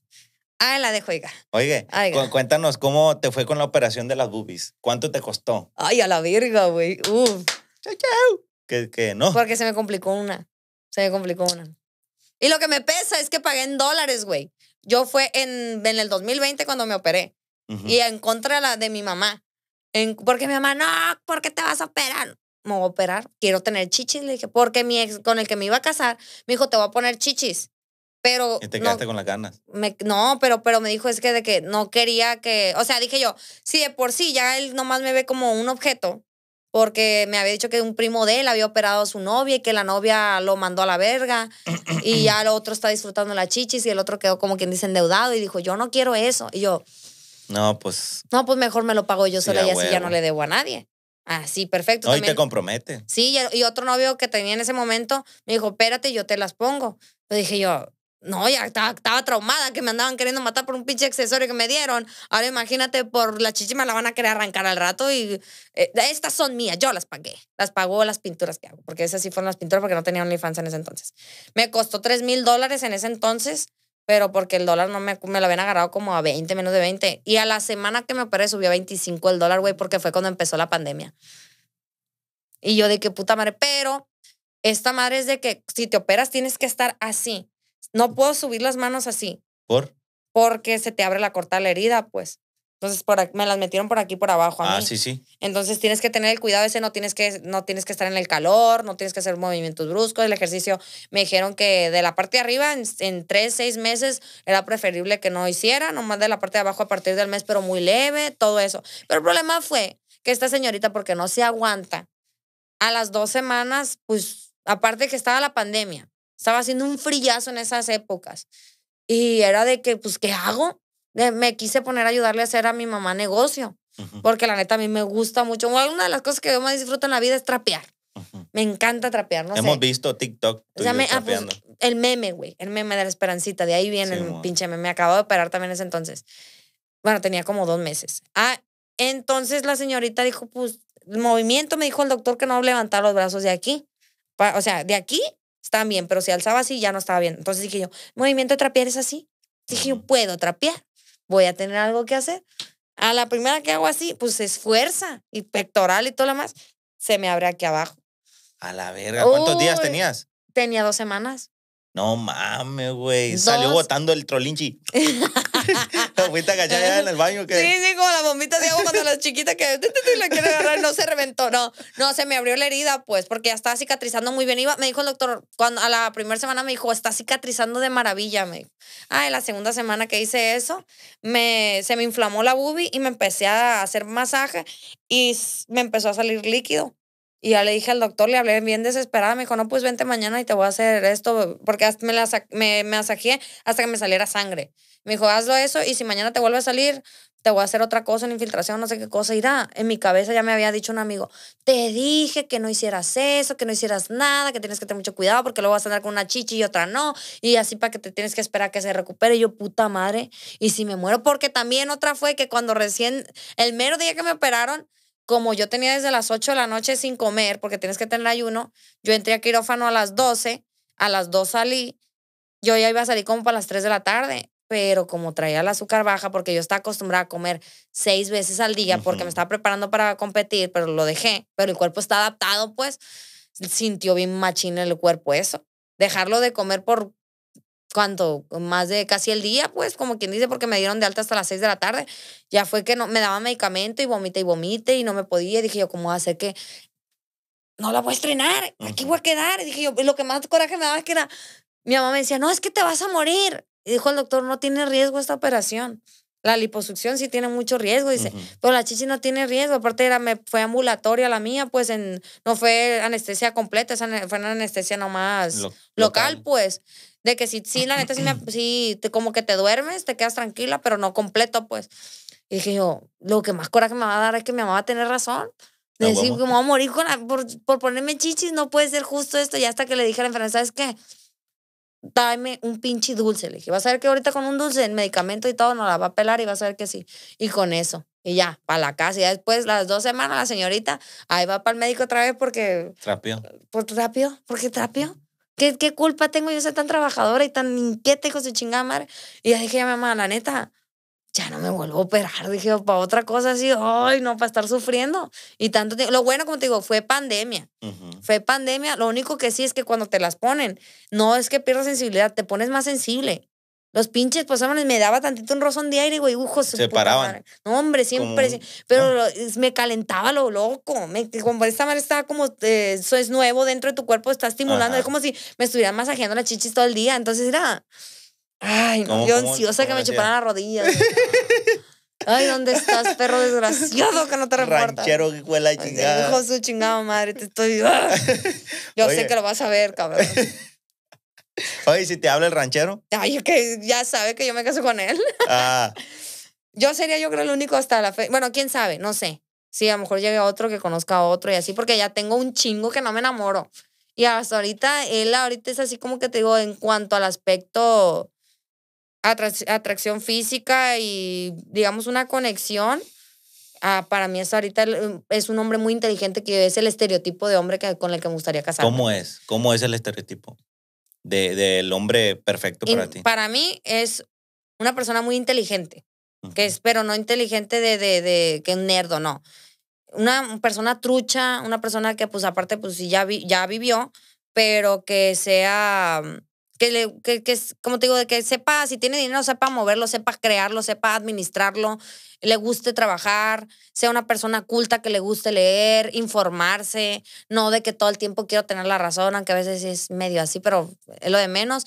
Ah, la dejo, oiga. Oye, oiga. Ah, cuéntanos cómo te fue con la operación de las boobies. ¿Cuánto te costó? Ay, a la virga, güey. Uf. Chao, Que, qué, no. Porque se me complicó una. Se me complicó una. Y lo que me pesa es que pagué en dólares, güey. Yo fue en, en el 2020 cuando me operé. Y en contra de, la, de mi mamá. porque mi mamá, no, ¿por qué te vas a operar? Me voy a operar. Quiero tener chichis. Le dije, porque mi ex con el que me iba a casar me dijo, te voy a poner chichis pero... Y te quedaste con las ganas. Me, no, pero, pero me dijo es que de que no quería que... O sea, dije yo, si de por sí ya él nomás me ve como un objeto, porque me había dicho que un primo de él había operado a su novia y que la novia lo mandó a la verga y ya el otro está disfrutando la chichis y el otro quedó como quien dice endeudado y dijo, yo no quiero eso. Y yo... No, pues... No, pues mejor me lo pago yo sola y así ya no le debo a nadie. Ah, sí, perfecto. también. y te compromete. Sí, y otro novio que tenía en ese momento me dijo, espérate, yo te las pongo. Le dije yo, no, ya estaba, estaba, traumada que me andaban queriendo matar por un pinche accesorio que me dieron. Ahora imagínate, por la chichima la van a querer arrancar al rato y eh, estas son mías, yo las pagué. Las pagó las pinturas que hago, porque esas sí fueron las pinturas porque no tenía OnlyFans en ese entonces. Me costó 3 mil dólares en ese entonces, pero porque el dólar no me, me lo habían agarrado como a 20, menos de 20. Y a la semana que me operé subió a 25 el dólar, güey, porque fue cuando empezó la pandemia. Y yo de qué puta madre, pero esta madre es de que si te operas tienes que estar así no puedo subir las manos así. ¿Por? Porque se te abre la corta la herida, pues. Entonces por me las metieron por aquí por abajo. ah, sí, sí. Entonces tienes que tener el cuidado ese, no tienes, que, no tienes que estar en el calor, no tienes que hacer movimientos bruscos, el ejercicio. Me dijeron que de la parte de arriba, en, tres, seis meses, era preferible que no hiciera, nomás de la parte de abajo a partir del mes, pero muy leve, todo eso. Pero el problema fue que esta señorita, porque no se aguanta, a las dos semanas, pues aparte que estaba la pandemia, estaba haciendo un frillazo en esas épocas. Y era de que, pues, ¿qué hago? Me quise poner a ayudarle a hacer a mi mamá negocio, porque la neta a mí me gusta mucho. una de las cosas que yo más disfruto en la vida es trapear. Me encanta trapear, no Hemos visto TikTok. me, ah, pues, el meme, güey, el meme de la esperancita, de ahí viene el pinche meme. Me acabo de operar también ese entonces. Bueno, tenía como dos meses. Ah, entonces la señorita dijo, pues, movimiento, me dijo el doctor que no levantar los brazos de aquí. O sea, de aquí estaban bien, pero si alzaba así ya no estaba bien. Entonces dije yo, movimiento de trapear es así. Dije yo, puedo trapear, voy a tener algo que hacer. A la primera que hago así, pues es fuerza y pectoral y todo lo más, se me abre aquí abajo. A la verga, ¿cuántos días tenías? Tenía dos semanas. No mames, güey. Salió botando el trolinchi. fuiste a en el baño. ¿qué? Sí, sí, como la bombita de agua cuando las chiquitas que la quiere agarrar, no se reventó. No, no, se me abrió la herida, pues, porque ya estaba cicatrizando muy bien. Iba, me dijo el doctor, cuando, a la primera semana me dijo, está cicatrizando de maravilla. Me Ah, en la segunda semana que hice eso, me, se me inflamó la bubi y me empecé a hacer masaje y me empezó a salir líquido. Y ya le dije al doctor, le hablé bien desesperada, me dijo, no, pues vente mañana y te voy a hacer esto, porque me, la, hasta que me saliera sangre. Me dijo, hazlo eso y si mañana te vuelve a salir, te voy a hacer otra cosa, una infiltración, no sé qué cosa. irá en mi cabeza ya me había dicho un amigo, te dije que no hicieras eso, que no hicieras nada, que tienes que tener mucho cuidado porque luego vas a andar con una chichi y otra no, y así para que te tienes que esperar a que se recupere. yo, puta madre, y si me muero, porque también otra fue que cuando recién, el mero día que me operaron, como yo tenía desde las 8 de la noche sin comer, porque tienes que tener ayuno, yo entré a quirófano a las 12, a las 2 salí, yo ya iba a salir como para las 3 de la tarde, pero como traía el azúcar baja, porque yo estaba acostumbrada a comer seis veces al día, porque me estaba preparando para competir, pero lo dejé, pero el cuerpo está adaptado, pues sintió bien machín el cuerpo eso. Dejarlo de comer por cuando Más de casi el día, pues, como quien dice, porque me dieron de alta hasta las 6 de la tarde. Ya fue que no, me daba medicamento y vomité y vomite y no me podía. Dije yo, ¿cómo hace que no la voy a estrenar? Aquí voy a quedar. Dije yo, lo que más coraje me daba es que era, mi mamá me decía, no, es que te vas a morir. Y dijo el doctor, no tiene riesgo esta operación. La liposucción sí tiene mucho riesgo, dice, pero la chichi no tiene riesgo. Aparte era, me, fue ambulatoria la mía, pues en, no fue anestesia completa, fue una anestesia nomás local pues. De que si, la neta, sí, como que te duermes, te quedas tranquila, pero no completo, pues. Y dije yo, lo que más coraje me va a dar es que mi mamá va a tener razón. decir que me voy a morir por, ponerme chichis, no puede ser justo esto. Y hasta que le dije a la enfermera, ¿sabes qué? Dame un pinche dulce. Le dije, vas a ver que ahorita con un dulce, el medicamento y todo, no la va a pelar y vas a ver que sí. Y con eso. Y ya, para la casa. Y después, las dos semanas, la señorita, ahí va para el médico otra vez porque. Trapio. Por trapió, porque trapió. ¿Qué, ¿Qué culpa tengo yo ser tan trabajadora y tan inquieta, hijo de chingada Y ya dije a mamá, la neta, ya no me vuelvo a operar. Dije, para otra cosa así, ay, no, para estar sufriendo. Y tanto tiempo. Lo bueno, como te digo, fue pandemia. Fue pandemia. Lo único que sí es que cuando te las ponen, no es que pierdas sensibilidad, te pones más sensible. Los pinches pasaban, me daba tantito un rozón de aire, güey, ujos. Uh, Se paraban. No, hombre, siempre. pero me calentaba lo loco. Me, como esta madre estaba como, eh, eso es nuevo dentro de tu cuerpo, está estimulando. Es como si me estuvieran masajeando las chichis todo el día. Entonces era. Ay, no, yo ansiosa que me chuparan las rodillas. Ay, ¿dónde estás, perro desgraciado que no te reporta? Ranchero que cuela de chingada. Hijo su chingada madre, te estoy. Ah. yo sé que lo vas a ver, cabrón. Oye, si te habla el ranchero. Ay, que ya sabe que yo me caso con él. Ah. Yo sería, yo creo, el único hasta la fe. Bueno, quién sabe, no sé. Sí, a lo mejor llegue otro que conozca a otro y así, porque ya tengo un chingo que no me enamoro. Y hasta ahorita, él ahorita es así como que te digo, en cuanto al aspecto atracción física y, digamos, una conexión, ah, para mí hasta ahorita, um, es un hombre muy inteligente que es el estereotipo de hombre con el que me gustaría casarme. ¿Cómo es? ¿Cómo es el estereotipo? del de, hombre perfecto para ti? Para mí es una persona muy inteligente, que que no inteligente de, de, de que un nerdo, no. Una persona trucha, una persona que pues aparte pues ya, ya vivió, pero que sea que, le, que, como te digo, de que sepa, si tiene dinero, sepa moverlo, sepa crearlo, sepa administrarlo, le guste trabajar, sea una persona culta que le guste leer, informarse, no de que todo el tiempo quiero tener la razón, aunque a veces es medio así, pero es lo de menos.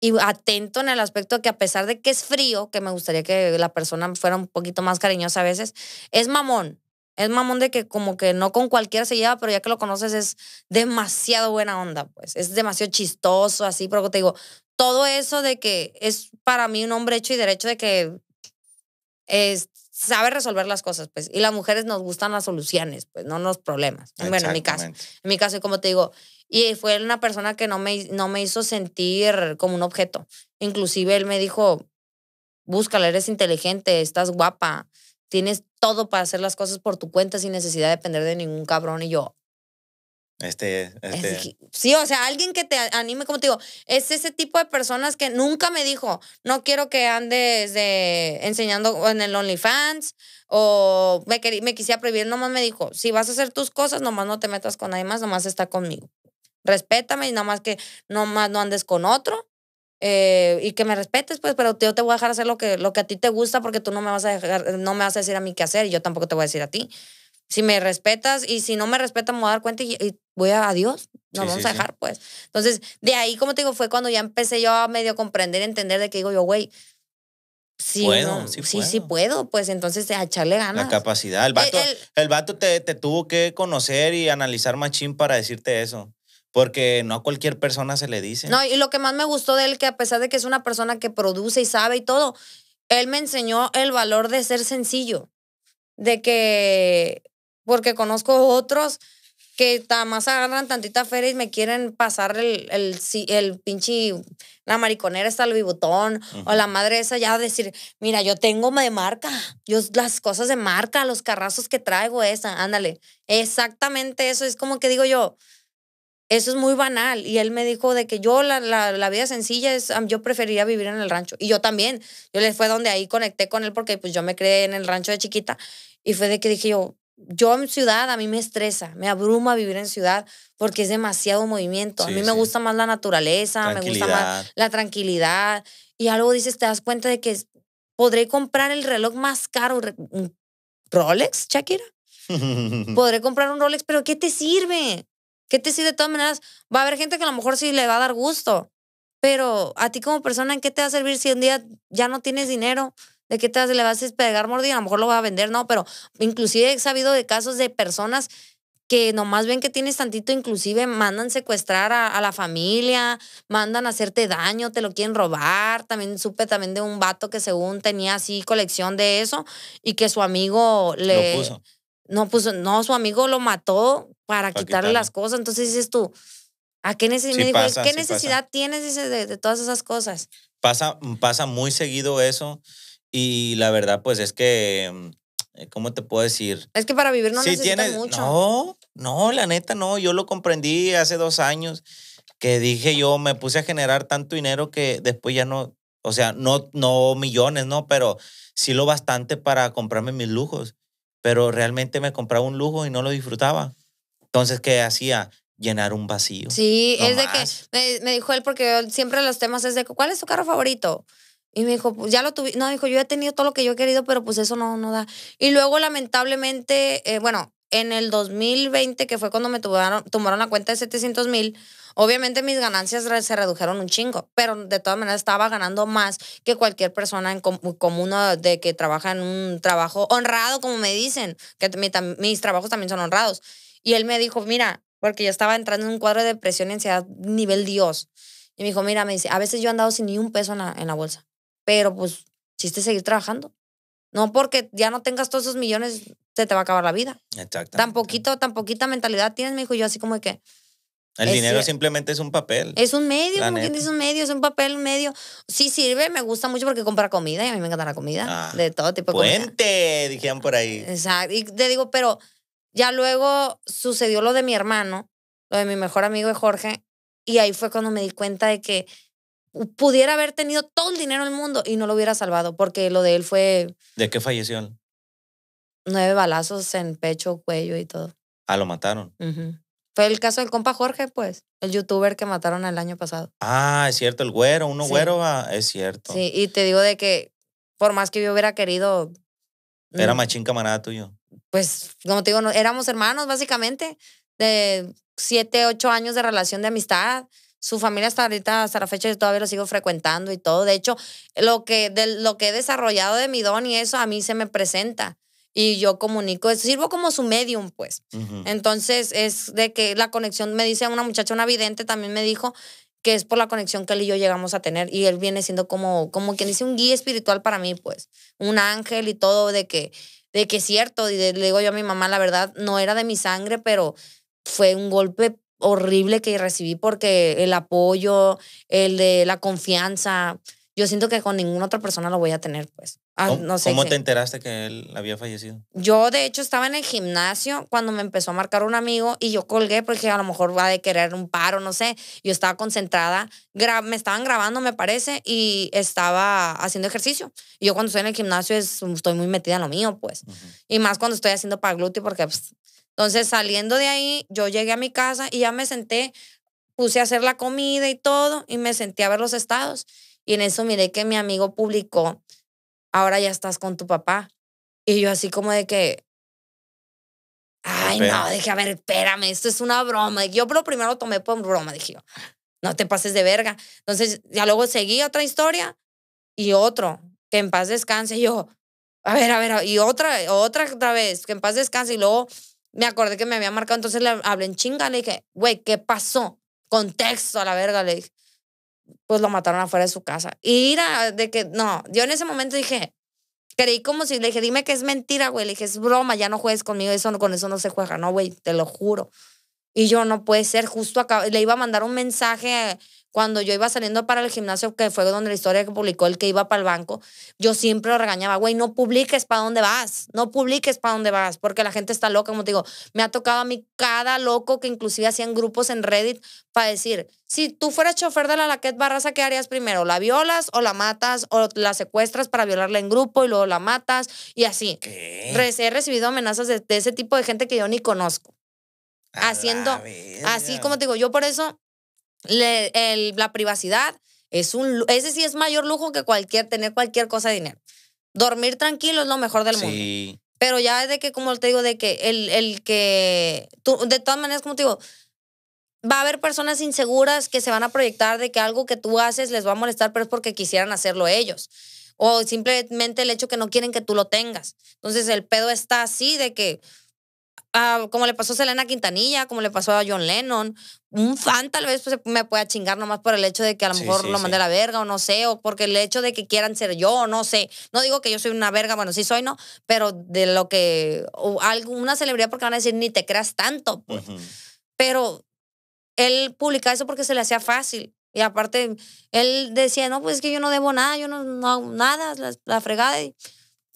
Y atento en el aspecto de que a pesar de que es frío, que me gustaría que la persona fuera un poquito más cariñosa a veces, es mamón, es mamón de que como que no con cualquiera se lleva, pero ya que lo conoces es demasiado buena onda, pues. Es demasiado chistoso, así, pero te digo, todo eso de que es para mí un hombre hecho y derecho de que es, sabe resolver las cosas, pues. Y las mujeres nos gustan las soluciones, pues, no los problemas. Bueno, en mi caso. En mi caso, como te digo, y fue una persona que no me, no me hizo sentir como un objeto. Inclusive él me dijo, búscala, eres inteligente, estás guapa. Tienes todo para hacer las cosas por tu cuenta sin necesidad de depender de ningún cabrón. Y yo. Este, este sí, o sea, alguien que te anime, como te digo, es ese tipo de personas que nunca me dijo, no quiero que andes de, enseñando en el OnlyFans o me, me quisiera prohibir, nomás me dijo, si vas a hacer tus cosas, nomás no te metas con nadie más, nomás está conmigo. Respétame y nomás que nomás no andes con otro eh, y que me respetes, pues, pero yo te voy a dejar hacer lo que, lo que a ti te gusta porque tú no me vas a dejar, no me vas a decir a mí qué hacer y yo tampoco te voy a decir a ti. Si me respetas y si no me respetas, me voy a dar cuenta y, voy a Dios nos vamos a dejar, pues. Entonces, de ahí, como te digo, fue cuando ya empecé yo a medio comprender, entender de que digo yo, güey, Sí, puedo, sí, puedo. pues entonces a echarle ganas. La capacidad. El vato, el, te, te, tuvo que conocer y analizar machín para decirte eso. Porque no a cualquier persona se le dice. No, y lo que más me gustó de él, que a pesar de que es una persona que produce y sabe y todo, él me enseñó el valor de ser sencillo. De que, porque conozco otros que tamás agarran tantita feria y me quieren pasar el, el, el pinche, la mariconera está el bibutón o la madre esa ya decir, mira, yo tengo de marca, yo las cosas de marca, los carrazos que traigo esa, ándale. Exactamente eso, es como que digo yo, eso es muy banal. Y él me dijo de que yo, la, la, vida sencilla es, yo preferiría vivir en el rancho. Y yo también. Yo le fue donde ahí conecté con él porque pues yo me creé en el rancho de chiquita. Y fue de que dije yo, yo en ciudad a mí me estresa, me abruma vivir en ciudad porque es demasiado movimiento. a mí me gusta más la naturaleza, me gusta más la tranquilidad. Y algo dices, te das cuenta de que podré comprar el reloj más caro, un Rolex, Shakira. podré comprar un Rolex, pero ¿qué te sirve? ¿Qué te sirve? De todas maneras, va a haber gente que a lo mejor sí le va a dar gusto, pero a ti como persona, ¿en qué te va a servir si un día ya no tienes dinero? ¿De qué te vas, le vas a pegar mordida? A lo mejor lo va a vender, no, pero inclusive he sabido de casos de personas que nomás ven que tienes tantito, inclusive mandan secuestrar a, la familia, mandan hacerte daño, te lo quieren robar. También supe también de un vato que según tenía así colección de eso y que su amigo le... Lo puso. No, pues no, su amigo lo mató para, quitarle, las cosas. Entonces dices tú, ¿a qué, ¿qué necesidad tienes de, todas esas cosas? Pasa, mm, pasa muy seguido eso y la verdad pues es que, mm, eh, ¿cómo te puedo decir? Es que para vivir no sí, necesitas mucho. No, no, la neta no, yo lo comprendí hace dos años que dije yo, me puse a generar tanto dinero que después ya no, o sea, no, no millones, ¿no? Pero sí lo bastante para comprarme mis lujos pero realmente me compraba un lujo y no lo disfrutaba. Entonces, ¿qué hacía? Llenar un vacío. Sí, es de que me, dijo él, porque siempre los temas es de, ¿cuál es tu carro favorito? Y me dijo, pues, ya lo tuve, no, dijo, yo he tenido todo lo que yo he querido, pero pues eso no, no da. Y luego, lamentablemente, eh, bueno, en el 2020, que fue cuando me tomaron, tomaron la cuenta de 700 mil, Obviamente mis ganancias se redujeron un chingo, pero de todas maneras estaba ganando más que cualquier persona en común de que trabaja en un trabajo honrado, como me dicen, que mis trabajos también son honrados. Y él me dijo, mira, porque yo estaba entrando en un cuadro de depresión y ansiedad nivel Dios. Y me dijo, mira, me dice, a veces yo he andado sin ni un peso en la, bolsa, pero pues chiste seguir trabajando. No porque ya no tengas todos esos millones, se te va a acabar la vida. Exacto. Tan poquito, tan poquita mentalidad tienes, me dijo yo, así como que, el dinero simplemente es un papel. Es un medio, como quien dice un medio, es un papel, un medio. Sí sirve, me gusta mucho porque compra comida y a mí me encanta la comida, ah, de todo tipo de comida. Puente, dijeron por ahí. Exacto. Y te digo, pero ya luego sucedió lo de mi hermano, lo de mi mejor amigo Jorge, y ahí fue cuando me di cuenta de que pudiera haber tenido todo el dinero del mundo y no lo hubiera salvado, porque lo de él fue... ¿De qué falleció? Nueve balazos en pecho, cuello y todo. Ah, lo mataron. Fue el caso del compa Jorge, pues, el youtuber que mataron el año pasado. Ah, es cierto, el güero, uno güero, ah, es cierto. Sí, y te digo de que por más que yo hubiera querido... Era mm, machín camarada tuyo. Pues, como te digo, éramos hermanos, básicamente, de siete, ocho años de relación de amistad su familia hasta ahorita, hasta la fecha, yo todavía lo sigo frecuentando y todo. De hecho, lo que, de, lo que he desarrollado de mi don y eso a mí se me presenta y yo comunico, sirvo como su medium, pues. Entonces es de que la conexión, me dice una muchacha, una vidente, también me dijo que es por la conexión que él y yo llegamos a tener y él viene siendo como, como quien dice un guía espiritual para mí, pues, un ángel y todo de que, de que es cierto, y le digo yo a mi mamá, la verdad, no era de mi sangre, pero fue un golpe horrible que recibí porque el apoyo, el de la confianza, yo siento que con ninguna otra persona lo voy a tener, pues. Ah, ¿Cómo, no sé ¿cómo te enteraste que él había fallecido? Yo, de hecho, estaba en el gimnasio cuando me empezó a marcar un amigo y yo colgué porque a lo mejor va de querer un paro, no sé. Yo estaba concentrada, me estaban grabando, me parece, y estaba haciendo ejercicio. yo cuando estoy en el gimnasio es, estoy muy metida en lo mío, pues. Y más cuando estoy haciendo para glúteo porque... Pues, entonces, saliendo de ahí, yo llegué a mi casa y ya me senté, puse a hacer la comida y todo, y me senté a ver los estados. Y en eso miré que mi amigo publicó, ahora ya estás con tu papá. Y yo así como de que, ay, no, dije, a ver, espérame, esto es una broma. Yo lo primero tomé por broma, dije yo, no te pases de verga. Entonces, ya luego seguí otra historia y otro, que en paz descanse. Y yo, a ver, a ver, y otra, otra, otra vez, que en paz descanse. Y luego me acordé que me había marcado, entonces le hablé en chinga, le dije, güey, ¿qué pasó? Contexto a la verga, le dije pues lo mataron afuera de su casa. Y era de que, no, yo en ese momento dije, creí como si le dije, dime que es mentira, güey. Le dije, es broma, ya no juegues conmigo, eso, con eso no se juega, no, güey, te lo juro. Y yo, no puede ser, justo acá, le iba a mandar un mensaje cuando yo iba saliendo para el gimnasio, que fue donde la historia que publicó el que iba para el banco, yo siempre lo regañaba, güey, no publiques para dónde vas, no publiques para dónde vas, porque la gente está loca, como te digo, me ha tocado a mí cada loco que inclusive hacían grupos en Reddit para decir, si tú fueras chofer de la Laquet Barraza, ¿qué harías primero? ¿La violas o la matas o la secuestras para violarla en grupo y luego la matas y así? He recibido amenazas de, ese tipo de gente que yo ni conozco haciendo así como te digo yo por eso la privacidad es un, ese sí es mayor lujo que cualquier, tener cualquier cosa de dinero. Dormir tranquilo es lo mejor del mundo. Pero ya es de que, como te digo, de que el, el que, tú, de todas maneras, como te digo, va a haber personas inseguras que se van a proyectar de que algo que tú haces les va a molestar, pero es porque quisieran hacerlo ellos. O simplemente el hecho que no quieren que tú lo tengas. Entonces el pedo está así de que Ah, como le pasó a Selena Quintanilla, como le pasó a John Lennon. Un fan tal vez pues, me pueda chingar nomás por el hecho de que a lo mejor lo mandé a la verga o no sé, o porque el hecho de que quieran ser yo no sé. No digo que yo soy una verga, bueno, sí soy, ¿no? Pero de lo que. alguna celebridad porque van a decir, ni te creas tanto, pues. Pero él publicaba eso porque se le hacía fácil. Y aparte, él decía, no, pues es que yo no debo nada, yo no, no hago nada, la, la fregada. Y,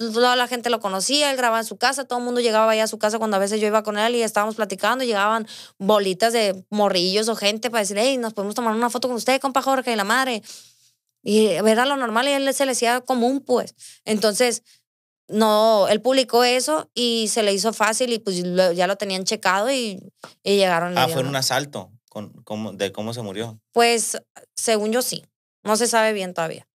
toda pues, la gente lo conocía, él grababa en su casa, todo el mundo llegaba allá a su casa cuando a veces yo iba con él y estábamos platicando, llegaban bolitas de morrillos o gente para decir, hey, nos podemos tomar una foto con usted, compa Jorge, y la madre. Y era lo normal y él se le hacía común, pues. Entonces, no, él publicó eso y se le hizo fácil y pues ya lo tenían checado y, llegaron. Ah, fue un asalto con, de cómo se murió. Pues, según yo sí, no se sabe bien todavía.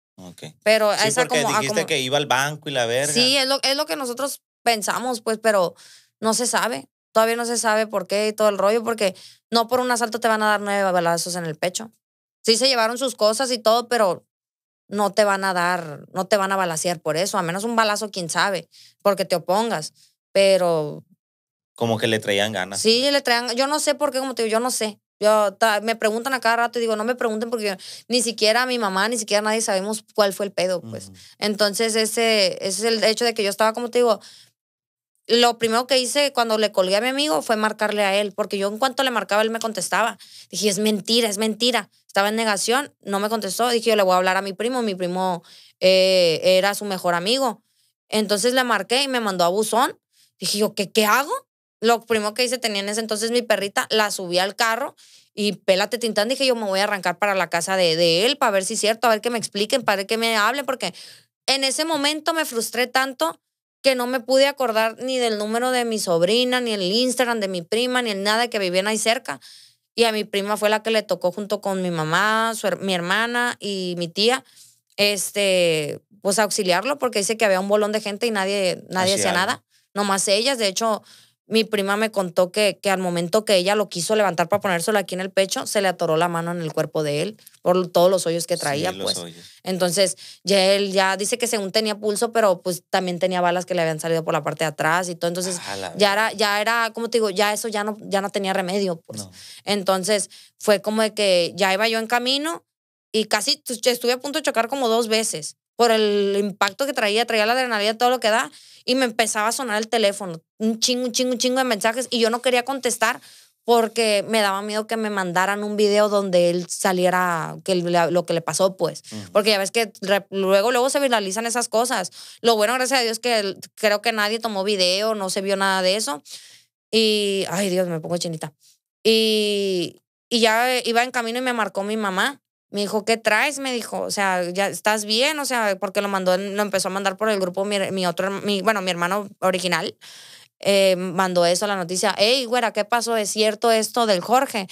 Pero esa porque como, ah, dijiste que iba al banco y la verga. Sí, es lo, es lo que nosotros pensamos, pues, pero no se sabe. Todavía no se sabe por qué y todo el rollo, porque no por un asalto te van a dar nueve balazos en el pecho. Sí se llevaron sus cosas y todo, pero no te van a dar, no te van a balasear por eso, a menos un balazo, quién sabe, porque te opongas, pero... Como que le traían ganas. Sí, le traían, yo no sé por qué, como te digo, yo no sé, yo me preguntan a cada rato y digo, no me pregunten porque ni siquiera mi mamá, ni siquiera nadie sabemos cuál fue el pedo, pues. Entonces, ese, es el hecho de que yo estaba, como te digo, lo primero que hice cuando le colgué a mi amigo fue marcarle a él, porque yo en cuanto le marcaba, él me contestaba. Dije, es mentira, es mentira. Estaba en negación, no me contestó. Dije, yo le voy a hablar a mi primo. Mi primo eh, era su mejor amigo. Entonces le marqué y me mandó a buzón. Dije yo, ¿qué, qué hago? lo primero que hice, tenía en ese entonces mi perrita, la subí al carro y pélate tintán, dije yo me voy a arrancar para la casa de, de él para ver si es cierto, a ver que me expliquen, para que me hablen, porque en ese momento me frustré tanto que no me pude acordar ni del número de mi sobrina, ni el Instagram de mi prima, ni el nada que vivían ahí cerca. Y a mi prima fue la que le tocó junto con mi mamá, mi hermana y mi tía, este, pues auxiliarlo porque dice que había un bolón de gente y nadie, nadie hacía nada, nomás ellas. De hecho, mi prima me contó que, que al momento que ella lo quiso levantar para ponérselo aquí en el pecho, se le atoró la mano en el cuerpo de él por todos los hoyos que traía, pues. Entonces, ya él ya dice que según tenía pulso, pero pues también tenía balas que le habían salido por la parte de atrás y todo. Entonces, ah, ya era, ya era, como te digo, ya eso ya no, ya no tenía remedio, pues. Entonces, fue como de que ya iba yo en camino y casi pues, estuve a punto de chocar como dos veces por el impacto que traía, traía la adrenalina, todo lo que da, y me empezaba a sonar el teléfono, un chingo, un chingo, un chingo de mensajes, y yo no quería contestar porque me daba miedo que me mandaran un video donde él saliera que lo que le pasó, pues. Porque ya ves que luego, luego se viralizan esas cosas. Lo bueno, gracias a Dios, que creo que nadie tomó video, no se vio nada de eso. Y, ay Dios, me pongo chinita. Y, y ya iba en camino y me marcó mi mamá me dijo, ¿qué traes? Me dijo, o sea, ya estás bien, o sea, porque lo mandó, lo empezó a mandar por el grupo mi, mi otro, mi, bueno, mi hermano original. Eh, mandó eso, a la noticia, Ey, güera, ¿qué pasó? ¿Es cierto esto del Jorge?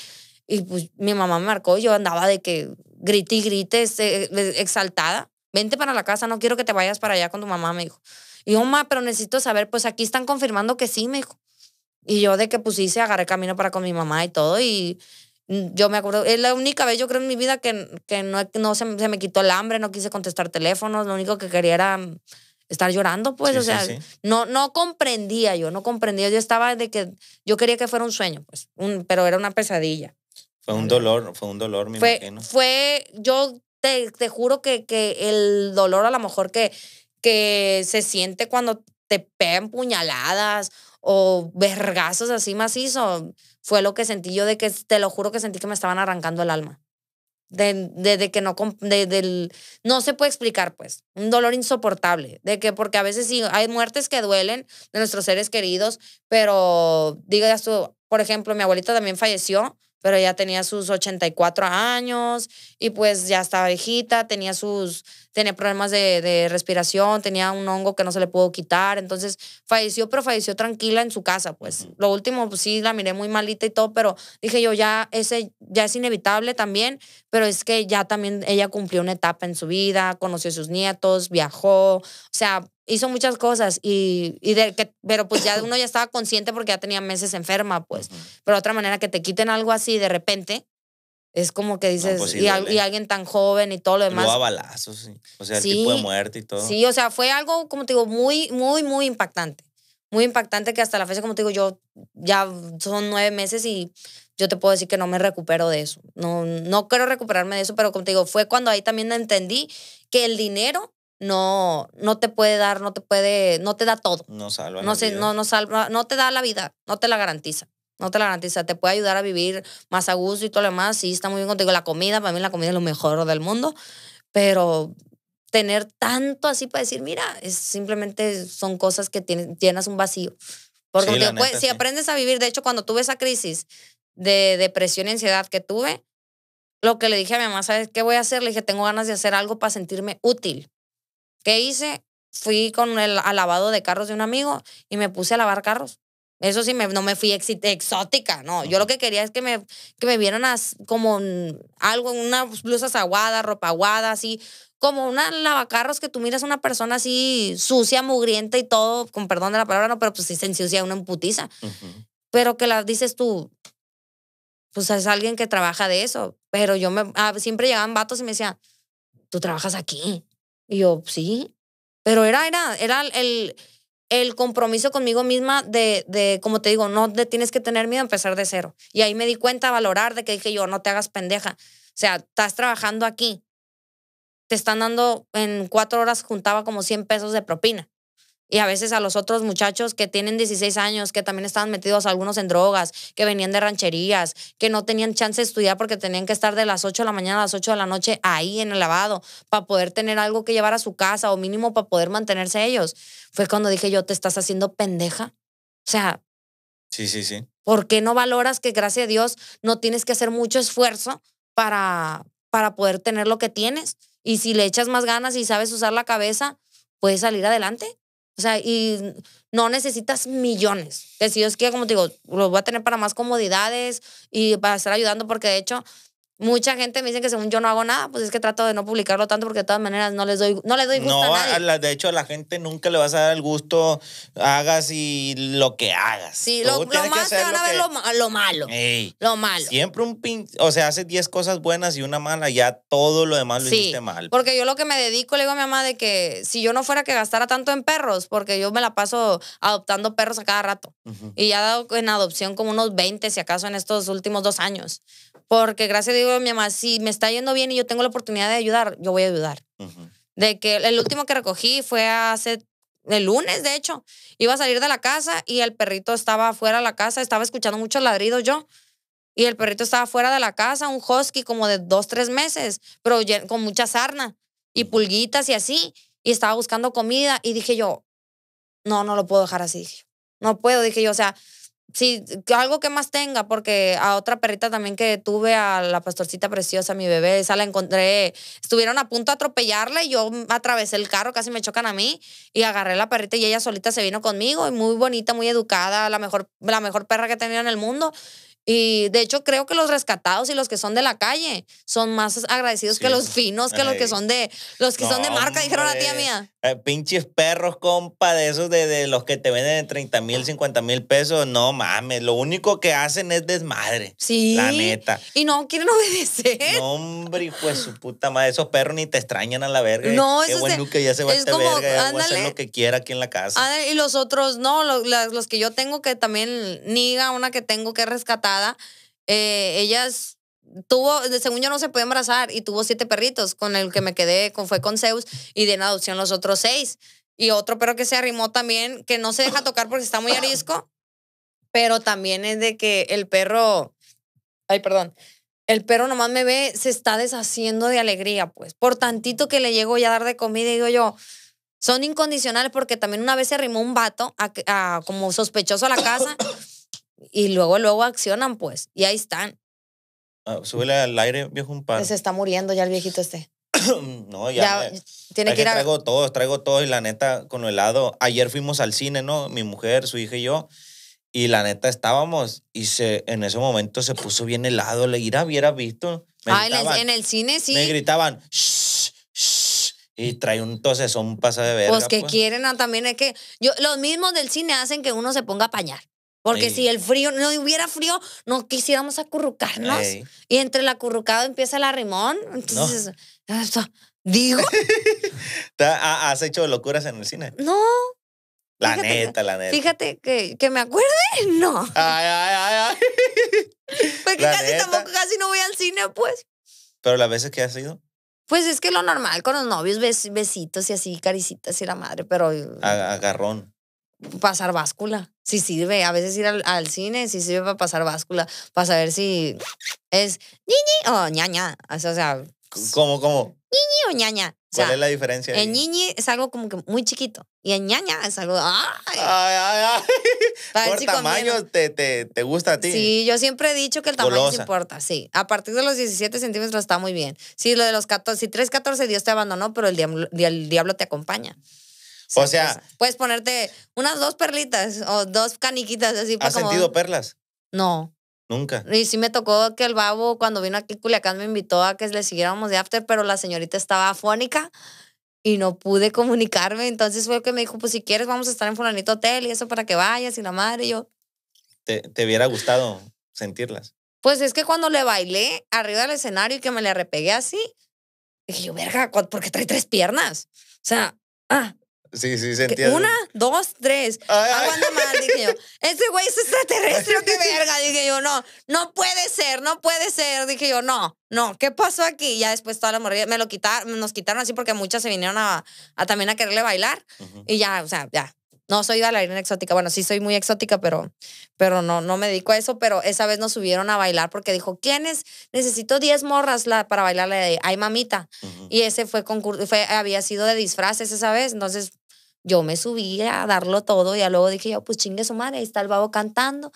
Y pues mi mamá me marcó, yo andaba de que grite y grite, este, e, e, exaltada. Vente para la casa, no quiero que te vayas para allá con tu mamá, me dijo. Y yo, ma, pero necesito saber, pues aquí están confirmando que sí, me dijo. Y yo de que pues sí, se agarré camino para con mi mamá y todo. Y, Mm, yo me acuerdo, es la única vez yo creo en mi vida que, no, se, me quitó el hambre, no quise contestar teléfonos, lo único que quería era mm, estar llorando, pues, o sea, no no comprendía yo, no comprendía, yo estaba de que yo quería que fuera un sueño, pues, pero era una pesadilla. Fue un dolor, fue un dolor, me fue, imagino. yo te, juro que, que, el dolor a lo mejor que, que se siente cuando te pegan puñaladas o vergazos así macizo fue lo que sentí yo de que, te lo juro que sentí que me estaban arrancando el alma. De, que no, del, no se puede explicar, pues, un dolor insoportable, de que porque a veces sí, hay muertes que duelen de nuestros seres queridos, pero diga su por ejemplo, mi abuelita también falleció, pero ya tenía sus 84 años y pues ya estaba viejita, tenía sus tenía problemas de, respiración, tenía un hongo que no se le pudo quitar, entonces falleció, pero falleció tranquila en su casa, pues. Lo último, pues sí, la miré muy malita y todo, pero dije yo, ya, ese, ya es inevitable también, pero es que ya también ella cumplió una etapa en su vida, conoció a sus nietos, viajó, o sea, hizo muchas cosas y, y de que, pero pues ya uno ya estaba consciente porque ya tenía meses enferma, pues. Pero otra manera que te quiten algo así de repente, es como que pues dices, y, alguien tan joven y todo lo demás. Luego a balazos, sí. o sea, el tipo de muerte y todo. Sí, o sea, fue algo, como te digo, muy, muy, muy impactante. Muy impactante que hasta la fecha, como te digo, yo ya son nueve meses y yo te puedo decir que no me recupero de eso. No, no quiero recuperarme de eso, pero como te digo, fue cuando ahí también entendí que el dinero no, no te puede dar, no te puede, no te da todo. No salva. No, se, no, no salva, no te da la vida, no te la garantiza no te la garantiza. Te puede ayudar a vivir más a gusto y todo lo demás. Sí, está muy bien contigo. La comida, para mí la comida es lo mejor del mundo. Pero tener tanto así para decir, mira, es simplemente son cosas que llenas un vacío. Porque si aprendes a vivir, de hecho, cuando tuve esa crisis de depresión y ansiedad que tuve, lo que le dije a mi mamá, ¿sabes qué voy a hacer? Le dije, tengo ganas de hacer algo para sentirme útil. ¿Qué hice? Fui con el al lavado de carros de un amigo y me puse a lavar carros. Eso sí, me, no me fui exótica, no. Yo lo que quería es que me, que me vieran as, como algo, unas blusas aguadas, ropa aguada, así, como una lavacarros que tú miras a una persona así sucia, mugrienta y todo, con perdón de la palabra, no, pero pues sí se ensucia una emputiza. Pero que la dices tú, pues es alguien que trabaja de eso. Pero yo me, ah, siempre llegaban vatos y me decían, tú trabajas aquí. Y yo, sí. Pero era, era, era el el compromiso conmigo misma de, de, como te digo, no te tienes que tener miedo a empezar de cero. Y ahí me di cuenta, a valorar, de que dije yo, no te hagas pendeja. O sea, estás trabajando aquí. Te están dando, en cuatro horas juntaba como 100 pesos de propina. Y a veces a los otros muchachos que tienen 16 años, que también estaban metidos algunos en drogas, que venían de rancherías, que no tenían chance de estudiar porque tenían que estar de las 8 de la mañana a las 8 de la noche ahí en el lavado para poder tener algo que llevar a su casa o mínimo para poder mantenerse ellos. Fue cuando dije yo, te estás haciendo pendeja. O sea... Sí, sí, sí. ¿Por qué no valoras que gracias a Dios no tienes que hacer mucho esfuerzo para, para poder tener lo que tienes? Y si le echas más ganas y sabes usar la cabeza, puedes salir adelante. O sea, y no necesitas millones. Que si como te digo, los voy a tener para más comodidades y para estar ayudando, porque de hecho, Mucha gente me dice que según yo no hago nada, pues es que trato de no publicarlo tanto porque de todas maneras no les doy, no doy gusto a nadie. de hecho a la gente nunca le vas a dar el gusto, hagas y lo que hagas. Sí, lo, más van a ver lo, malo. lo malo. Siempre un pin, o sea, haces 10 cosas buenas y una mala, ya todo lo demás lo hiciste mal. Porque yo lo que me dedico, le digo a mi mamá, de que si yo no fuera que gastara tanto en perros, porque yo me la paso adoptando perros a cada rato. Y ya he dado en adopción como unos 20, si acaso, en estos últimos dos años. Porque gracias a Dios, mi mamá, si me está yendo bien y yo tengo la oportunidad de ayudar, yo voy a ayudar. De que el último que recogí fue hace el lunes, de hecho. Iba a salir de la casa y el perrito estaba afuera de la casa, estaba escuchando muchos ladridos yo. Y el perrito estaba fuera de la casa, un husky como de dos, tres meses, pero con mucha sarna y pulguitas y así. Y estaba buscando comida y dije yo, no, no lo puedo dejar así. no puedo, dije yo, o sea, Sí, algo que más tenga, porque a otra perrita también que tuve, a la pastorcita preciosa, mi bebé, esa la encontré. Estuvieron a punto de atropellarla y yo atravesé el carro, casi me chocan a mí, y agarré la perrita y ella solita se vino conmigo, y muy bonita, muy educada, la mejor, la mejor perra que he tenido en el mundo. Y de hecho creo que los rescatados y los que son de la calle son más agradecidos que los finos, que los que son de los que son de marca, dijeron la tía mía. Eh, pinches perros, compa, de esos de, los que te venden de 30 mil, 50 mil pesos, no mames, lo único que hacen es desmadre. Sí. La neta. Y no quieren obedecer. No, hombre, hijo de su puta madre, esos perros ni te extrañan a la verga. Eh. No, Qué bueno que ya se va a esta verga, hacer lo que quiera aquí en la casa. Ah, y los otros, no, los, que yo tengo que también, Niga, una que tengo que es rescatada, eh, ellas tuvo, según yo no se puede embarazar y tuvo siete perritos, con el que me quedé con, fue con Zeus y de en adopción los otros seis. Y otro perro que se arrimó también, que no se deja tocar porque está muy arisco, pero también es de que el perro, ay, perdón, el perro nomás me ve, se está deshaciendo de alegría, pues, por tantito que le llego ya a dar de comida, digo yo, son incondicionales porque también una vez se arrimó un vato a, a, como sospechoso a la casa y luego, luego accionan, pues, y ahí están. Ah, súbele al aire, viejo, un pan. Se está muriendo ya el viejito este. no, ya. ya tiene que Traigo todos, traigo todos y la neta, con el helado. Ayer fuimos al cine, ¿no? Mi mujer, su hija y yo. Y la neta estábamos y se, en ese momento se puso bien helado. Le irá, hubiera visto. Me ah, en, el, cine sí. Me gritaban, y trae un son pasa de pues verga. Pues que quieren, también es que yo, los mismos del cine hacen que uno se ponga a pañar. Porque si el frío, no hubiera frío, no quisiéramos acurrucarnos. Y entre el acurrucado empieza el arrimón. Entonces, digo. ¿Has hecho locuras en el cine? No. La neta, la neta. Fíjate que, me acuerde, no. Ay, ay, ay, ay. Porque casi tampoco, casi no voy al cine, pues. Pero las veces que has ido. Pues es que lo normal con los novios, besitos y así, caricitas y la madre, pero. Agarrón pasar báscula. Si sirve, a veces ir al, al cine si sirve para pasar báscula, para saber si es niñi o ñaña. O sea, ¿Cómo, cómo? Niñi o ñaña. ¿Cuál es la diferencia? El niñi es algo como que muy chiquito y el ñaña es algo. ¡Ay! Por tamaño te, te, gusta a ti. Sí, yo siempre he dicho que el tamaño no importa, sí. A partir de los 17 centímetros está muy bien. Sí, lo de los 14, si 3, 14 Dios te abandonó, pero el diablo te acompaña. O, sea, pues, puedes, ponerte unas dos perlitas o dos caniquitas así. ¿Has sentido perlas? No. Nunca. Y sí me tocó que el babo cuando vino aquí Culiacán me invitó a que le siguiéramos de after, pero la señorita estaba afónica y no pude comunicarme. Entonces fue que me dijo, pues si quieres vamos a estar en fulanito hotel y eso para que vayas y la madre y yo. ¿Te, te hubiera gustado sentirlas? Pues es que cuando le bailé arriba del escenario y que me le repegué así, dije yo, verga, ¿por qué trae tres piernas? O sea, ah, Sí, sí, se entiende. Una, dos, tres. Ay, más, dije yo. Ese güey es extraterrestre, qué verga. Dije yo, no, no puede ser, no puede ser. Dije yo, no, no, ¿qué pasó aquí? Ya después toda la morrilla, me lo quitaron, nos quitaron así porque muchas se vinieron a, también a quererle bailar. Y ya, o sea, ya. No soy bailarina exótica. Bueno, sí soy muy exótica, pero, pero no, no me dedico a eso. Pero esa vez nos subieron a bailar porque dijo, ¿quiénes? Necesito diez morras la, para bailarle. Ay, mamita. Y ese fue concurso, fue, había sido de disfraces esa vez. Entonces yo me subí a darlo todo y luego dije yo, pues chingue su madre, ahí está el babo cantando,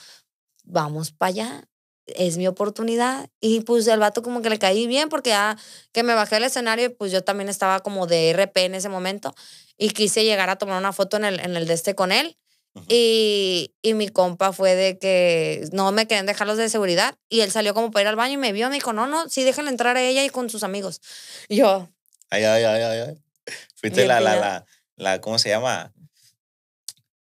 vamos para allá, es mi oportunidad. Y pues el vato como que le caí bien porque ya que me bajé del escenario, pues yo también estaba como de RP en ese momento y quise llegar a tomar una foto en el, en el de este con él. Y, mi compa fue de que no me querían dejarlos de seguridad. Y él salió como para ir al baño y me vio. Me dijo, no, no, sí, déjenle entrar a ella y con sus amigos. yo. Ay, ay, ay, ay. Fuiste la, la, la, la ¿cómo se llama?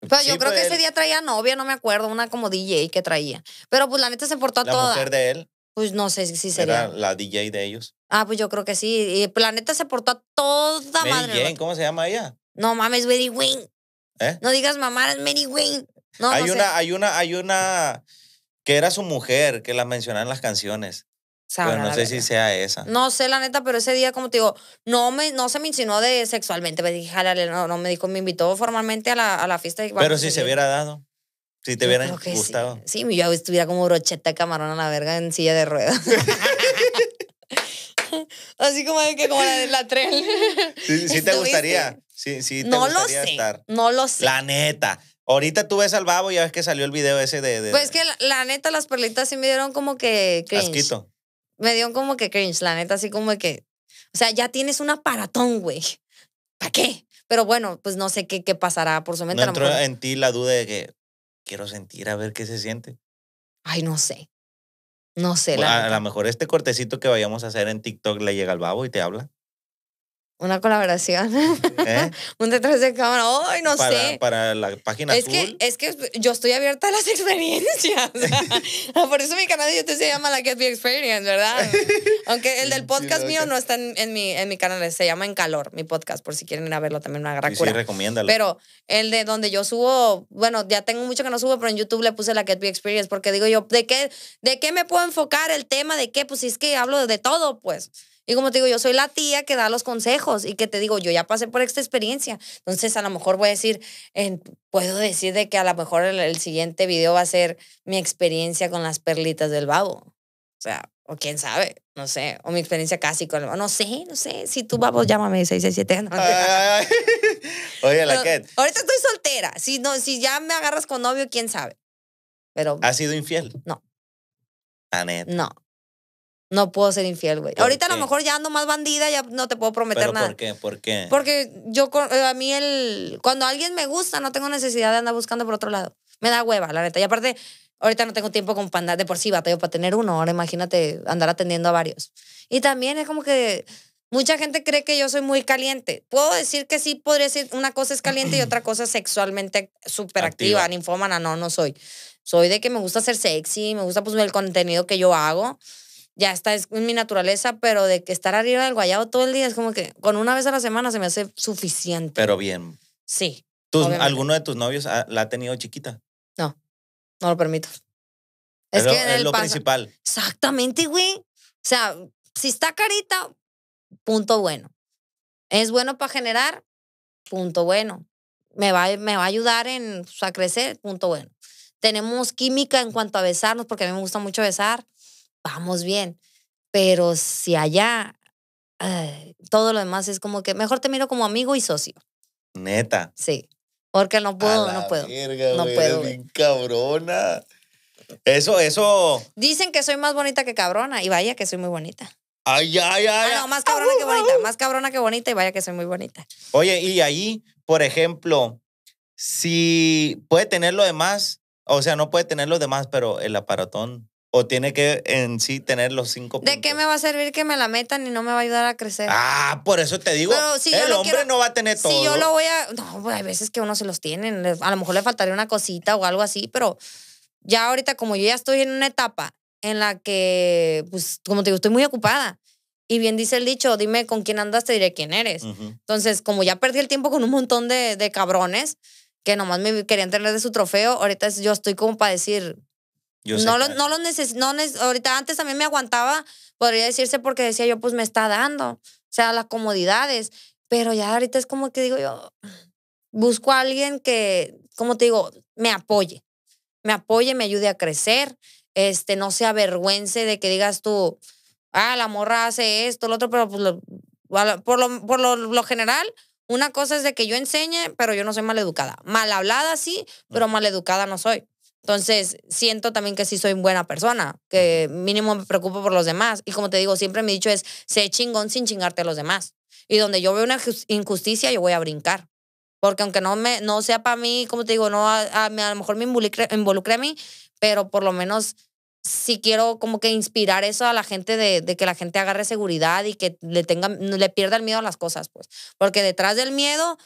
Pues yo creo que ese pues, día traía novia, no me acuerdo, una como DJ que traía. Pero pues la neta se portó a toda. La mujer de él. Pues no sé si sería. la DJ de ellos. Ah, pues yo creo que sí. Y pues, la neta se portó a toda madre. ¿cómo se llama ella? No mames, Mary Wing. ¿Eh? No digas mamá, es Mary Wing. No, hay una, hay una, hay una que era su mujer que la mencionan en las canciones pero no sé si sea esa. No sé, la neta, pero ese día, como te digo, no, me, no se me insinuó de sexualmente. Me dije, no, no me dijo, me invitó formalmente a la, fiesta. pero si se hubiera dado, si te hubiera gustado. Sí. yo estuviera como brocheta de camarón a la verga en silla de ruedas. Así como, que, como la de la tren. Sí, te gustaría. Sí, sí no lo sé, No lo sé. La neta. Ahorita tú ves al babo y ya ves que salió el video ese de. de pues que la, neta, las perlitas sí me dieron como que. Asquito me dio como que cringe, la neta, así como que, o sea, ya tienes un aparatón, güey. ¿Para qué? Pero bueno, pues no sé qué, qué pasará por su mente. No entró en ti la duda de que quiero sentir a ver qué se siente. Ay, no sé. No sé. Pues, la a lo mejor este cortecito que vayamos a hacer en TikTok le llega al babo y te habla. Una colaboración. ¿Eh? Un detrás de cámara. ¡Ay, no sé! Para la página es Que, es que yo estoy abierta a las experiencias. Por eso mi canal de YouTube se llama La Get Be Experience, ¿verdad? Aunque el del podcast mío no está en, mi, en mi canal. Se llama En Calor, mi podcast, por si quieren ir a verlo también, una gran sí, sí, recomiéndalo. Pero el de donde yo subo, bueno, ya tengo mucho que no subo, pero en YouTube le puse La Get Be Experience porque digo yo, ¿de qué, ¿de qué me puedo enfocar el tema? ¿De qué? Pues si es que hablo de todo, pues. Y como te digo, yo soy la tía que da los consejos y que te digo, yo ya pasé por esta experiencia. Entonces, a lo mejor voy a decir, puedo decir de que a lo mejor el, siguiente video va a ser mi experiencia con las perlitas del babo. O sea, o quién sabe, no sé, o mi experiencia casi con el, no sé, no sé, si tú babo llámame 667. Oye, la que Ahorita estoy soltera, si no si ya me agarras con novio, quién sabe. Pero ¿Has sido infiel? No. ¿A No no puedo ser infiel, güey. Ahorita a lo mejor ya ando más bandida, ya no te puedo prometer nada. ¿Por qué? ¿Por qué? Porque yo, eh, a mí, el, cuando alguien me gusta, no tengo necesidad de andar buscando por otro lado. Me da hueva, la neta. Y aparte, ahorita no tengo tiempo con para de por sí, batallo para tener uno. Ahora imagínate andar atendiendo a varios. Y también es como que mucha gente cree que yo soy muy caliente. Puedo decir que sí, podría decir una cosa es caliente y otra cosa sexualmente súper activa, ninfómana. No, no soy. Soy de que me gusta ser sexy, me gusta pues el contenido que yo hago ya está, es mi naturaleza, pero de que estar arriba del guayabo todo el día es como que con una vez a la semana se me hace suficiente. Pero bien. Sí. ¿Tus, ¿Alguno de tus novios la ha tenido chiquita? No, no lo permito. Es, lo, que principal. Exactamente, güey. O sea, si está carita, punto bueno. Es bueno para generar, punto bueno. Me va, me va a ayudar en, pues, a crecer, punto bueno. Tenemos química en cuanto a besarnos, porque a mí me gusta mucho besar vamos bien. Pero si allá, todo lo demás es como que mejor te miro como amigo y socio. Neta. Sí. Porque no puedo, no puedo. no puedo. bien cabrona. Eso, eso. Dicen que soy más bonita que cabrona y vaya que soy muy bonita. Ay, ay, ay. Ah, más cabrona que bonita, más cabrona que bonita y vaya que soy muy bonita. Oye, y ahí, por ejemplo, si puede tener lo demás, o sea, no puede tener lo demás, pero el aparatón o tiene que en sí tener los cinco puntos. ¿De qué me va a servir que me la metan y no me va a ayudar a crecer? Ah, por eso te digo, el hombre no va a tener todo. Si yo lo voy a... No, pues, hay veces que uno se los tiene. A lo mejor le faltaría una cosita o algo así, pero ya ahorita como yo ya estoy en una etapa en la que, pues, como te digo, estoy muy ocupada. Y bien dice el dicho, dime con quién andas, te diré quién eres. Entonces, como ya perdí el tiempo con un montón de, de cabrones que nomás me querían tener de su trofeo, ahorita yo estoy como para decir, no, lo, no, no ahorita antes también me aguantaba, podría decirse porque decía yo, pues me está dando, o sea, las comodidades, pero ya ahorita es como que digo yo, busco a alguien que, como te digo, me apoye, me apoye, me ayude a crecer, este, no se avergüence de que digas tú, ah, la morra hace esto, lo otro, pero pues por, lo, por lo, lo general, una cosa es de que yo enseñe, pero yo no soy maleducada. Mal hablada sí, pero mal educada no soy. Entonces, siento también que sí soy buena persona, que mínimo me preocupo por los demás. Y como te digo, siempre me he dicho es, sé chingón sin chingarte a los demás. Y donde yo veo una injusticia, yo voy a brincar. Porque aunque no, me, no sea para mí, como te digo, no, a, a lo mejor me involucre, a mí, pero por lo menos si quiero como que inspirar eso a la gente de, de que la gente agarre seguridad y que le, tenga, le pierda el miedo a las cosas, pues. Porque detrás del miedo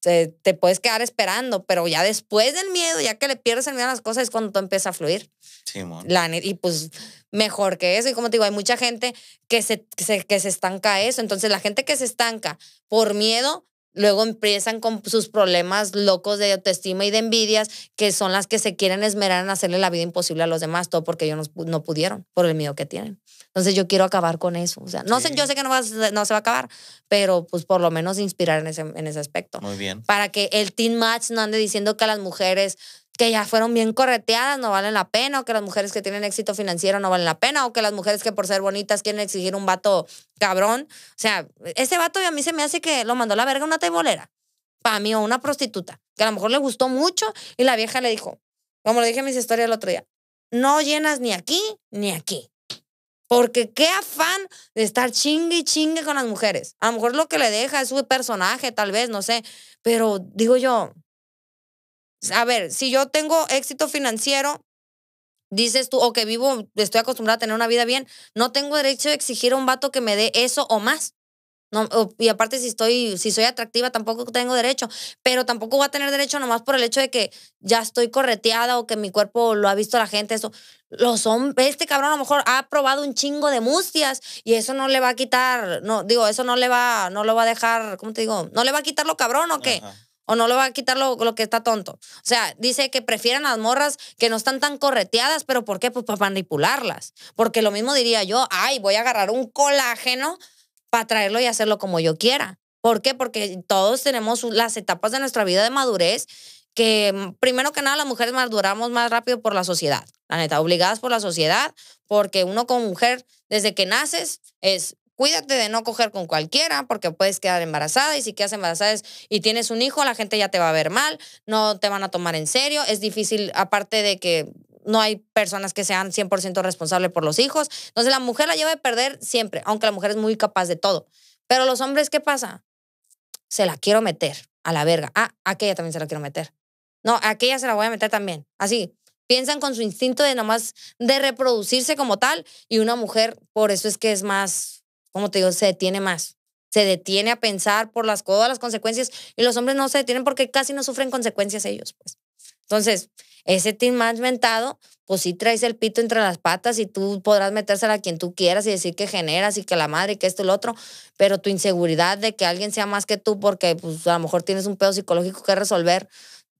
te, puedes quedar esperando, pero ya después del miedo, ya que le pierdes el miedo a las cosas, es cuando todo empieza a fluir. Sí, La, y pues mejor que eso. Y como te digo, hay mucha gente que se, que se, estanca eso. Entonces, la gente que se estanca por miedo Luego empiezan con sus problemas locos de autoestima y de envidias, que son las que se quieren esmerar en hacerle la vida imposible a los demás, todo porque ellos no, pudieron, por el miedo que tienen. Entonces yo quiero acabar con eso. O sea, no sé, yo sé que no, no se va a acabar, pero pues por lo menos inspirar en ese, en ese aspecto. Muy bien. Para que el team Match no ande diciendo que las mujeres que ya fueron bien correteadas no valen la pena, o que las mujeres que tienen éxito financiero no valen la pena, o que las mujeres que por ser bonitas quieren exigir un vato cabrón. O sea, ese vato a mí se me hace que lo mandó a la verga una tebolera, para mí, o una prostituta, que a lo mejor le gustó mucho y la vieja le dijo, como le dije en mis historias el otro día, no llenas ni aquí ni aquí. Porque qué afán de estar chingue y chingue con las mujeres. A lo mejor lo que le deja es su personaje, tal vez, no sé. Pero digo yo, a ver, si yo tengo éxito financiero, dices tú, o que vivo, estoy acostumbrada a tener una vida bien, no tengo derecho a exigir a un vato que me dé eso o más. No, y aparte si estoy, si soy atractiva tampoco tengo derecho, pero tampoco voy a tener derecho nomás por el hecho de que ya estoy correteada o que mi cuerpo lo ha visto la gente, eso. Los hombres, este cabrón a lo mejor ha probado un chingo de mustias y eso no le va a quitar, no, digo, eso no le va, no lo va a dejar, ¿cómo te digo? No le va a quitar lo cabrón o qué o no le va a quitar lo, lo, que está tonto. O sea, dice que prefieren las morras que no están tan correteadas, pero ¿por qué? Pues para manipularlas. Porque lo mismo diría yo, ay, voy a agarrar un colágeno para traerlo y hacerlo como yo quiera. ¿Por qué? Porque todos tenemos las etapas de nuestra vida de madurez que primero que nada las mujeres maduramos más rápido por la sociedad, la neta, obligadas por la sociedad, porque uno como mujer desde que naces es Cuídate de no coger con cualquiera porque puedes quedar embarazada y si quedas embarazada y tienes un hijo, la gente ya te va a ver mal, no te van a tomar en serio, es difícil, aparte de que no hay personas que sean 100% responsables por los hijos. Entonces la mujer la lleva a perder siempre, aunque la mujer es muy capaz de todo. Pero los hombres, ¿qué pasa? Se la quiero meter a la verga. Ah, aquella también se la quiero meter. No, aquella se la voy a meter también. Así, piensan con su instinto de nomás de reproducirse como tal y una mujer, por eso es que es más como te digo, se detiene más. Se detiene a pensar por las, todas las consecuencias y los hombres no se detienen porque casi no sufren consecuencias ellos. Pues. Entonces, ese team más mentado, pues sí traes el pito entre las patas y tú podrás metérsela a quien tú quieras y decir que generas y que la madre y que esto y lo otro, pero tu inseguridad de que alguien sea más que tú porque pues, a lo mejor tienes un pedo psicológico que resolver,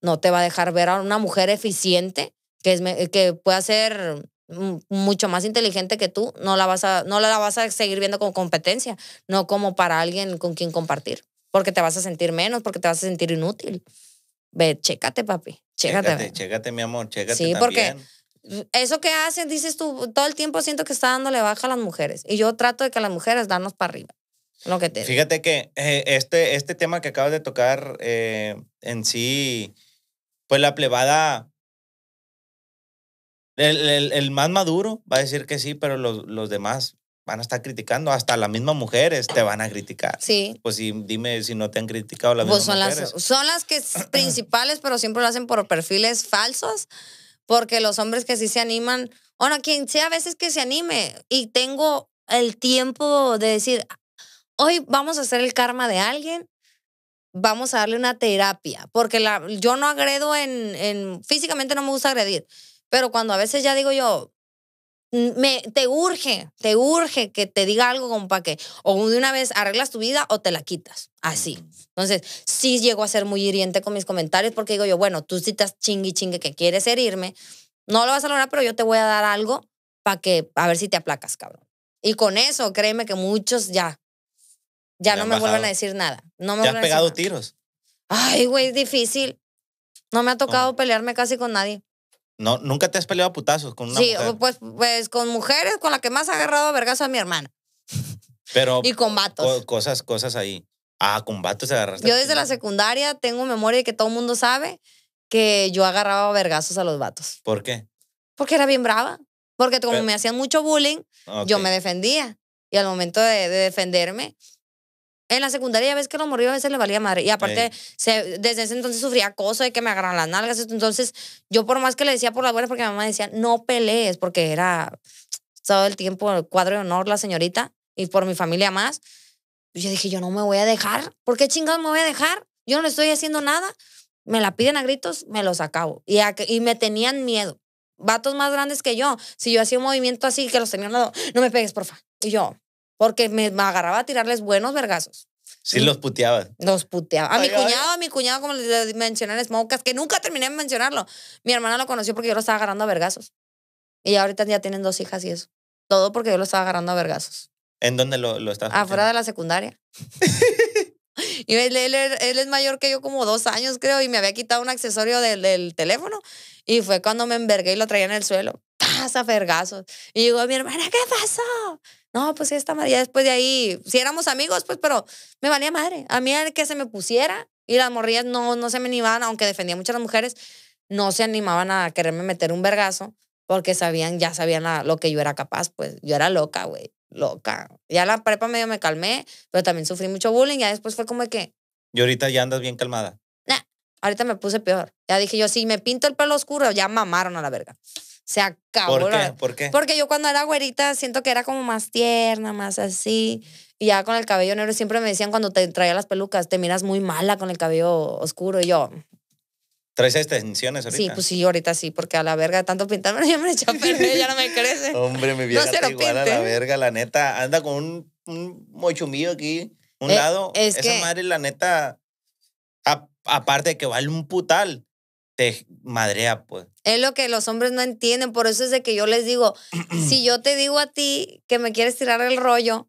no te va a dejar ver a una mujer eficiente que, es, que pueda ser Mm, mucho más inteligente que tú, no la vas a, no la vas a seguir viendo como competencia, no como para alguien con quien compartir, porque te vas a sentir menos, porque te vas a sentir inútil. Ve, chécate, papi, chécate. Chécate, mi amor, Sí, porque eso que haces, dices tú, todo el tiempo siento que está dándole baja a las mujeres, y yo trato de que las mujeres darnos para arriba. Lo que te Fíjate que eh, este, este tema que acabas de tocar eh, en sí, pues la plebada el, el, más maduro va a decir que sí, pero los, los, demás van a estar criticando. Hasta las mismas mujeres te van a criticar. Sí. Pues dime si no te han criticado las pues mismas mujeres. Las, son las que principales, pero siempre lo hacen por perfiles falsos, porque los hombres que sí se animan, o bueno, quien sea a veces que se anime y tengo el tiempo de decir, hoy vamos a hacer el karma de alguien, vamos a darle una terapia, porque la, yo no agredo en, en, físicamente no me gusta agredir. Pero cuando a veces ya digo yo, me, te urge, te urge que te diga algo como para que o de una vez arreglas tu vida o te la quitas. Así. Entonces, sí llego a ser muy hiriente con mis comentarios porque digo yo, bueno, tú citas chingui chingue que quieres herirme, no lo vas a lograr, pero yo te voy a dar algo para que, a ver si te aplacas, cabrón. Y con eso, créeme que muchos ya, ya no me vuelven a decir nada. No me han has pegado tiros? Ay, güey, es difícil. No me ha tocado pelearme casi con nadie. No, nunca te has peleado a putazos con una Sí, pues, pues con mujeres, con la que más ha agarrado a a mi hermana. Pero. y con vatos. cosas, cosas ahí. Ah, con vatos agarraste. Yo desde la secundaria tengo memoria de que todo el mundo sabe que yo agarraba vergazos a los vatos. ¿Por qué? Porque era bien brava. Porque como me hacían mucho bullying, yo me defendía. Y al momento de defenderme, en la secundaria ves que los moría, a veces le valía madre. Y aparte, desde ese entonces sufría acoso de que me agarran las nalgas. Entonces, yo por más que le decía por la buenas, porque mi mamá decía, no pelees, porque era todo el tiempo el cuadro de honor la señorita y por mi familia más. yo dije, yo no me voy a dejar. ¿Por qué chingados me voy a dejar? Yo no le estoy haciendo nada. Me la piden a gritos, me los acabo. Y, me tenían miedo. Vatos más grandes que yo. Si yo hacía un movimiento así, que los tenían al lado, no me pegues, porfa. Y yo, porque me, agarraba a tirarles buenos vergazos. Sí, los puteaba. Los puteaba. A mi cuñado, a mi cuñado, como les mencioné en que nunca terminé de mencionarlo. Mi hermana lo conoció porque yo lo estaba agarrando a vergazos. Y ahorita ya tienen dos hijas y eso. Todo porque yo lo estaba agarrando a vergazos. ¿En dónde lo, lo estabas? Afuera de la secundaria. y él, es mayor que yo como dos años, creo, y me había quitado un accesorio del, del teléfono. Y fue cuando me envergué y lo traía en el suelo a fergazos. Y a mi hermana, ¿qué pasó? No, pues esta madre, ya después de ahí, si éramos amigos, pues, pero me valía madre. A mí el que se me pusiera y las morrillas no, no se me animaban, aunque defendía muchas las mujeres, no se animaban a quererme meter un vergazo porque sabían, ya sabían lo que yo era capaz, pues yo era loca, güey, loca. Ya la prepa medio me calmé, pero también sufrí mucho bullying, y después fue como que... Y ahorita ya andas bien calmada. Ah, ahorita me puse peor. Ya dije yo, si me pinto el pelo oscuro, ya mamaron a la verga. Se acabó. ¿Por qué? Porque yo cuando era güerita siento que era como más tierna, más así. Y ya con el cabello negro siempre me decían cuando te traía las pelucas, te miras muy mala con el cabello oscuro. Y yo, ¿Traes extensiones ahorita? Sí, pues sí, ahorita sí, porque a la verga tanto pintarme ya me a perder, ya no me crece. Hombre, mi vieja está igual a la verga, la neta. Anda con un, mochumillo aquí, un eh, lado. Es Esa madre, la neta, aparte que vale un putal, pues. Es lo que los hombres no entienden, por eso es de que yo les digo, si yo te digo a ti que me quieres tirar el rollo,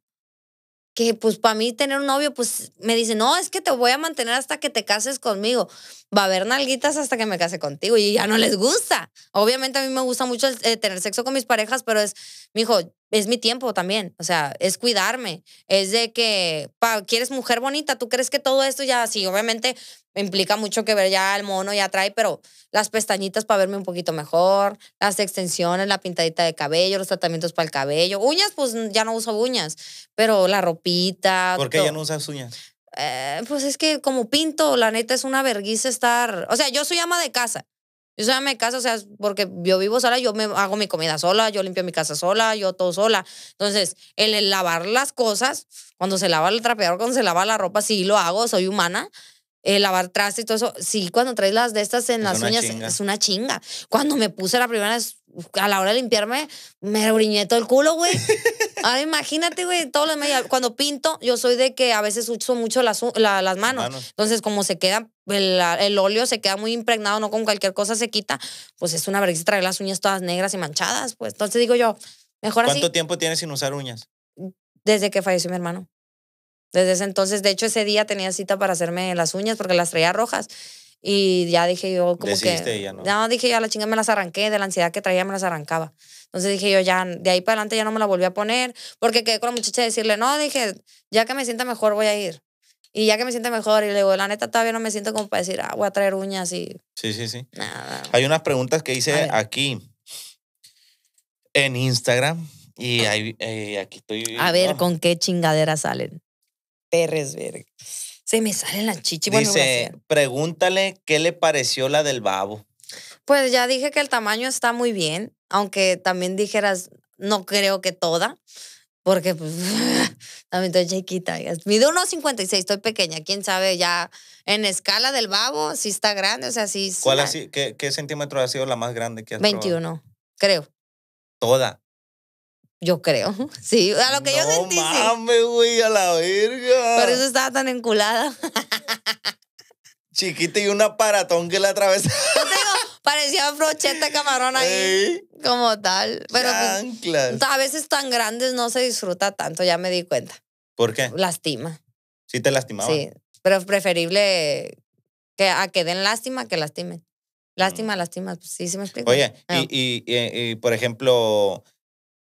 que pues para mí tener un novio, pues me dice, no, es que te voy a mantener hasta que te cases conmigo. Va a haber nalguitas hasta que me case contigo y ya no les gusta. Obviamente a mí me gusta mucho eh, tener sexo con mis parejas, pero es, mi hijo, es mi tiempo también, o sea, es cuidarme, es de que, pa, quieres mujer bonita, tú crees que todo esto ya, sí, obviamente implica mucho que ver ya el mono ya trae, pero las pestañitas para verme un poquito mejor, las extensiones, la pintadita de cabello, los tratamientos para el cabello, uñas, pues ya no uso uñas, pero la ropita. ¿Por qué ya no usas uñas? Eh, pues es que como pinto, la neta es una vergüenza estar, o sea, yo soy ama de casa, yo de mi casa, o sea, porque yo vivo sola, yo me hago mi comida sola, yo limpio mi casa sola, yo todo sola. Entonces, el lavar las cosas, cuando se lava el trapeador, cuando se lava la ropa, sí lo hago, soy humana. el eh, lavar trastes y todo eso. Sí, cuando traes las de estas en las uñas es una chinga. Cuando me puse la primera vez a la hora de limpiarme, me bruñé todo el culo, güey. Ay, imagínate, güey, todo lo media. Cuando pinto, yo soy de que a veces uso mucho las, las manos. Entonces, como se queda, el, óleo se queda muy impregnado, no con cualquier cosa se quita, pues es una vergüenza traer las uñas todas negras y manchadas, pues. Entonces digo yo, mejor así. ¿Cuánto tiempo tienes sin usar uñas? Desde que falleció mi hermano. Desde ese entonces, de hecho, ese día tenía cita para hacerme las uñas porque las traía rojas. Y ya dije yo como que... Ya, ¿no? dije ya la chinga me las arranqué, de la ansiedad que traía me las arrancaba. Entonces dije yo ya, de ahí para adelante ya no me la volví a poner, porque quedé con la muchacha y decirle, no, dije, ya que me sienta mejor voy a ir. Y ya que me sienta mejor, y le digo, la neta todavía no me siento como para decir, ah, voy a traer uñas y... Sí, sí, sí. Hay unas preguntas que hice aquí en Instagram y ahí, eh, aquí estoy... A ver, ¿con qué chingadera salen? Perresberg. Se me salen las chichi Dice, pregúntale qué le pareció la del babo. Pues ya dije que el tamaño está muy bien, aunque también dijeras, no creo que toda, porque también pues, estoy chiquita. Mido 1.56, estoy pequeña. Quién sabe, ya en escala del babo, si está grande, o sea, sí. ¿Cuál ha qué, centímetro ha sido la más grande que has 21, creo. Toda. Yo creo, sí, a lo que yo sentí. No mames, güey, a la verga. Por eso estaba tan enculada. Chiquita y un aparatón que la atravesaba. parecía brocheta camarón ahí, como tal. Pero pues, a veces tan grandes no se disfruta tanto, ya me di cuenta. ¿Por qué? Lastima. Sí te lastimaba. Sí, pero es preferible que a que den lástima que lastimen. Mm. Lástima, lástima, pues sí, se me explica. Oye, ah. y, por ejemplo,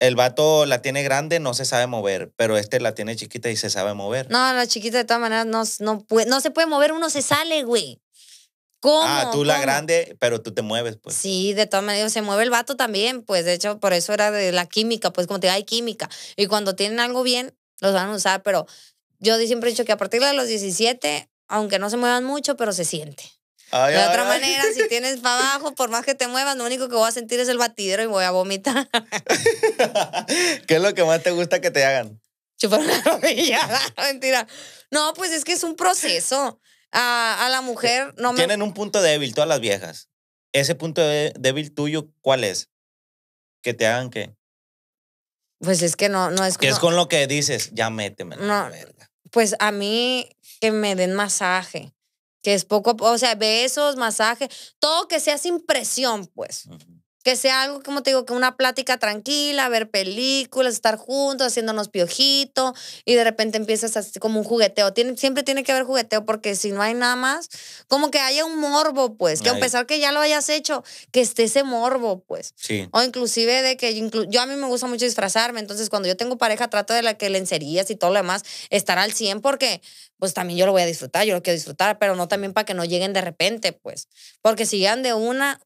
el vato la tiene grande, no se sabe mover, pero este la tiene chiquita y se sabe mover. No, la chiquita de todas maneras no, no, no se puede mover, uno se sale, güey. Ah, ¿Cómo? Ah, tú la grande, pero tú te mueves, pues. Sí, de todas maneras, se mueve el vato también, pues de hecho, por eso era de la química, pues como te digo, hay química. Y cuando tienen algo bien, los van a usar, pero yo siempre he dicho que a partir de los 17, aunque no se muevan mucho, pero se siente de otra manera, si tienes para abajo, por más que te muevas, lo único que voy a sentir es el batidero y voy a vomitar. ¿Qué es lo que más te gusta que te hagan? Chupar una rodilla. Mentira. No, pues es que es un proceso. A, a la mujer no me... Tienen un punto débil, todas las viejas. Ese punto débil tuyo, ¿cuál es? Que te hagan qué. Pues es que no, no es... Que es con lo que dices, ya méteme. No, pues a mí que me den masaje que es poco, o sea, besos, masajes, todo que sea sin presión, pues. Que sea algo, como te digo, que una plática tranquila, ver películas, estar juntos, haciéndonos piojito y de repente empiezas así como un jugueteo. Tiene, siempre tiene que haber jugueteo porque si no hay nada más, como que haya un morbo, pues, que a pesar que ya lo hayas hecho, que esté ese morbo, pues. Sí. O inclusive de que yo a mí me gusta mucho disfrazarme, entonces cuando yo tengo pareja trato de la que lencerías y todo lo demás estar al 100 porque pues también yo lo voy a disfrutar, yo lo quiero disfrutar, pero no también para que no lleguen de repente, pues. Porque si llegan de una,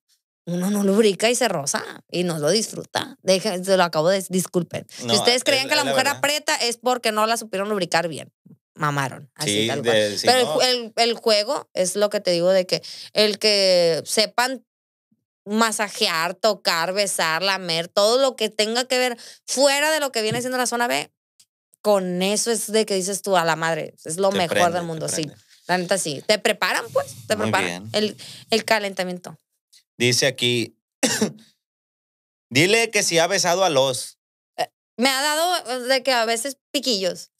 uno no lubrica y se rosa y no lo disfruta. Deja, se lo acabo de disculpen. si ustedes creían que la, mujer aprieta es porque no la supieron lubricar bien. Mamaron. Así sí, Pero el, juego es lo que te digo de que el que sepan masajear, tocar, besar, lamer, todo lo que tenga que ver fuera de lo que viene siendo la zona B, con eso es de que dices tú a la madre, es lo mejor del mundo, sí. La neta sí. Te preparan, pues, te preparan. El, el calentamiento. Dice aquí, dile que si ha besado a los. Eh, me ha dado de que a veces piquillos.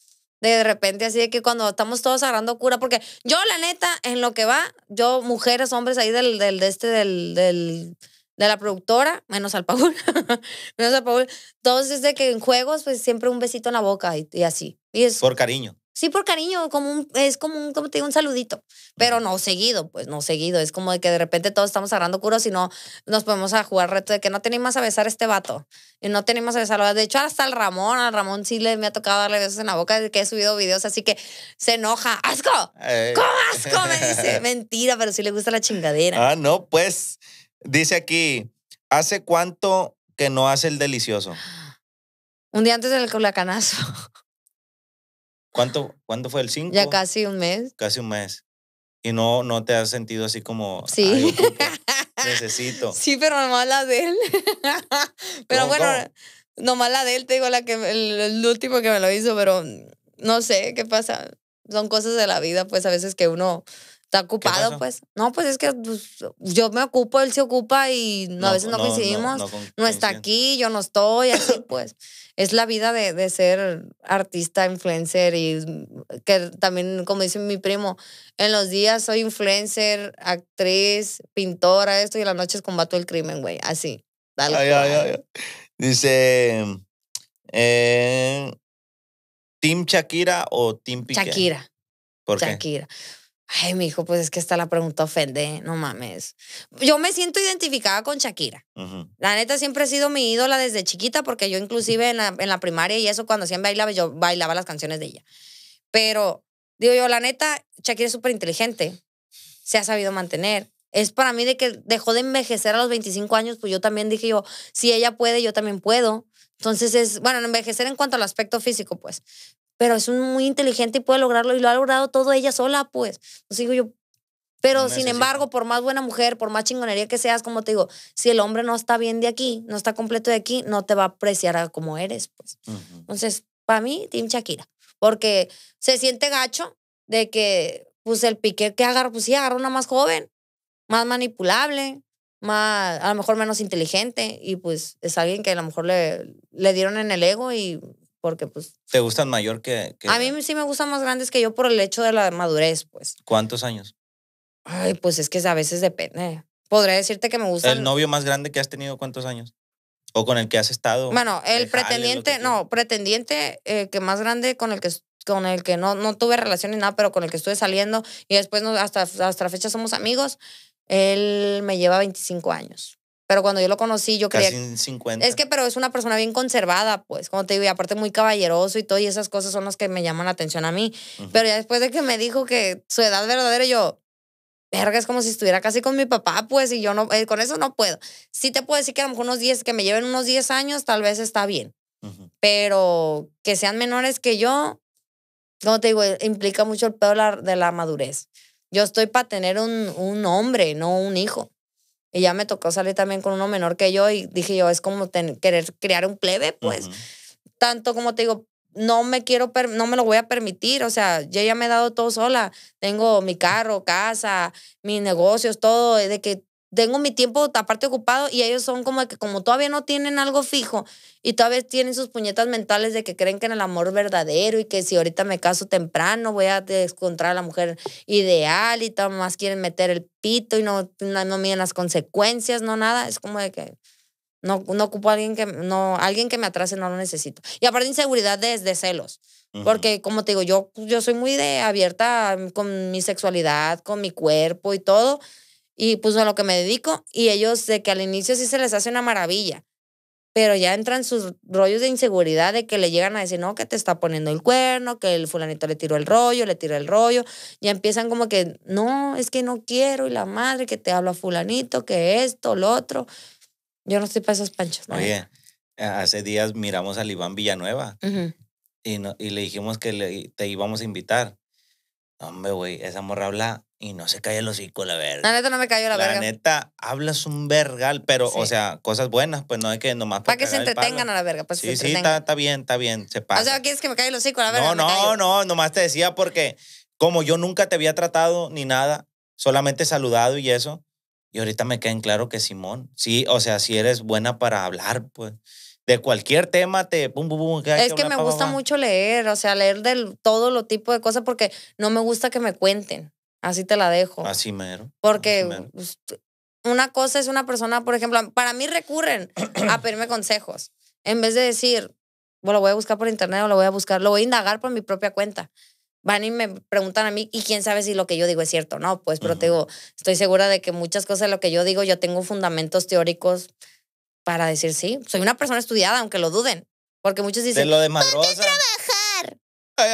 De repente, así de que cuando estamos todos agarrando cura, porque yo, la neta, en lo que va, yo, mujeres, hombres ahí del, del, de este, del, del de la productora, menos al Paul, menos al Paul. todos de que en juegos, pues siempre un besito en la boca y, así. Y es, Por cariño. Sí, por cariño, como es como un, saludito, pero no seguido, pues no seguido. Es como de que de repente todos estamos agarrando curos y no nos podemos a jugar reto de que no tenemos a besar a este vato y no tenemos a besarlo. De hecho, hasta el Ramón, al Ramón sí le me ha tocado darle besos en la boca de que he subido videos, así que se enoja. ¡Asco! ¿Cómo asco? Me dice. Mentira, pero sí le gusta la chingadera. Ah, no, pues dice aquí, ¿hace cuánto que no hace el delicioso? Un día antes del colacanazo. ¿Cuánto, ¿Cuánto fue el 5? Ya casi un mes. Casi un mes. Y no, no te has sentido así como. Sí. necesito. Sí, pero nomás la de él. pero bueno, no nomás la de él, te digo, la que, el, último que me lo hizo, pero mm, no sé qué pasa. Son cosas de la vida, pues a veces que uno Está ocupado, pues. No, pues es que pues, yo me ocupo, él se ocupa y a veces no, coincidimos. No, está aquí, yo no estoy, así pues. Es la vida de, ser artista, influencer y que también, como dice mi primo, en los días soy influencer, actriz, pintora, esto y en las noches combato el crimen, güey. Así. Dale. Dice. Eh, Tim Shakira o Tim Piqué? Shakira. ¿Por Shakira Ay, mi hijo, pues es que esta la pregunta ofende, no mames. Yo me siento identificada con Shakira. La neta siempre ha sido mi ídola desde chiquita, porque yo inclusive en la, en la primaria y eso, cuando hacían bailaba, yo bailaba las canciones de ella. Pero digo yo, la neta, Shakira es súper inteligente, se ha sabido mantener. Es para mí de que dejó de envejecer a los 25 años, pues yo también dije yo, si ella puede, yo también puedo. Entonces es, bueno, envejecer en cuanto al aspecto físico, pues pero es muy inteligente y puede lograrlo y lo ha logrado todo ella sola, pues. Entonces digo yo, pero sin embargo, por más buena mujer, por más chingonería que seas, como te digo, si el hombre no está bien de aquí, no está completo de aquí, no te va a apreciar como eres, pues. Entonces, para mí, Team Shakira, porque se siente gacho de que, pues, el piqué que agarra, pues sí, agarra una más joven, más manipulable, más, a lo mejor menos inteligente, y pues es alguien que a lo mejor le, le dieron en el ego y porque pues... ¿Te gustan mayor que, A mí sí me gustan más grandes que yo por el hecho de la madurez, pues. ¿Cuántos años? Ay, pues es que a veces depende. Podría decirte que me gusta... ¿El novio más grande que has tenido cuántos años? ¿O con el que has estado? Bueno, el pretendiente, no, pretendiente eh, que más grande con el que con el que no, no tuve relación ni nada, pero con el que estuve saliendo y después hasta, hasta la fecha somos amigos, él me lleva 25 años. Pero cuando yo lo conocí, yo Casi 50. Es que, pero es una persona bien conservada, pues, como te digo, y aparte muy caballeroso y todo, y esas cosas son las que me llaman la atención a mí. Pero ya después de que me dijo que su edad verdadera, yo, verga, es como si estuviera casi con mi papá, pues, y yo no, eh, con eso no puedo. Sí te puedo decir que a lo mejor unos 10, que me lleven unos 10 años, tal vez está bien. Pero que sean menores que yo, como te digo, eh, implica mucho el pedo de la, de madurez. Yo estoy para tener un, un hombre, no un hijo. Y ya me tocó salir también con uno menor que yo y dije yo, es como querer crear un plebe, pues. Tanto como te digo, no me quiero, no me lo voy a permitir. O sea, yo ya me he dado todo sola. Tengo mi carro, casa, mis negocios, todo. De que tengo mi tiempo aparte ocupado y ellos son como que como todavía no tienen algo fijo y todavía tienen sus puñetas mentales de que creen que en el amor verdadero y que si ahorita me caso temprano voy a encontrar a la mujer ideal y todo más quieren meter el pito y no, no, miden las consecuencias, no nada, es como de que no, no ocupo a alguien que no alguien que me atrase, no lo necesito. Y aparte inseguridad desde celos. Porque, como te digo, yo, yo soy muy de abierta con mi sexualidad, con mi cuerpo y todo y pues a lo que me dedico y ellos de que al inicio sí se les hace una maravilla, pero ya entran sus rollos de inseguridad de que le llegan a decir, no, que te está poniendo el cuerno, que el fulanito le tiró el rollo, le tiró el rollo, ya empiezan como que, no, es que no quiero y la madre que te habla fulanito, que esto, lo otro. Yo no estoy para esas panchas. Oye, hace días miramos al Iván Villanueva. Y, no, y, le dijimos que le, te íbamos a invitar. Hombre, güey, esa morra habla y no se cae el hocico, la verga. La neta no me cayó la, verga. La neta, hablas un vergal, pero, o sea, cosas buenas, pues no hay que nomás. Para que se entretengan a la verga, pues. Sí, sí, está, está, bien, está bien, se pasa. O sea, ¿quieres que me caiga el hocico, la verga? No, no, no, nomás te decía porque, como yo nunca te había tratado ni nada, solamente saludado y eso, y ahorita me queda en claro que Simón, sí, o sea, si eres buena para hablar, pues de cualquier tema te pum, pum, pum. es que, me gusta mucho leer, o sea, leer de todo lo tipo de cosas porque no me gusta que me cuenten. Así te la dejo. Así mero. Porque pues, una cosa es una persona, por ejemplo, para mí recurren a pedirme consejos en vez de decir, lo voy a buscar por internet o lo voy a buscar, lo voy a indagar por mi propia cuenta. Van y me preguntan a mí y quién sabe si lo que yo digo es cierto no, pues, pero te digo, estoy segura de que muchas cosas de lo que yo digo, yo tengo fundamentos teóricos para decir sí. Soy una persona estudiada, aunque lo duden. Porque muchos dicen, de lo de trabajar? Ay,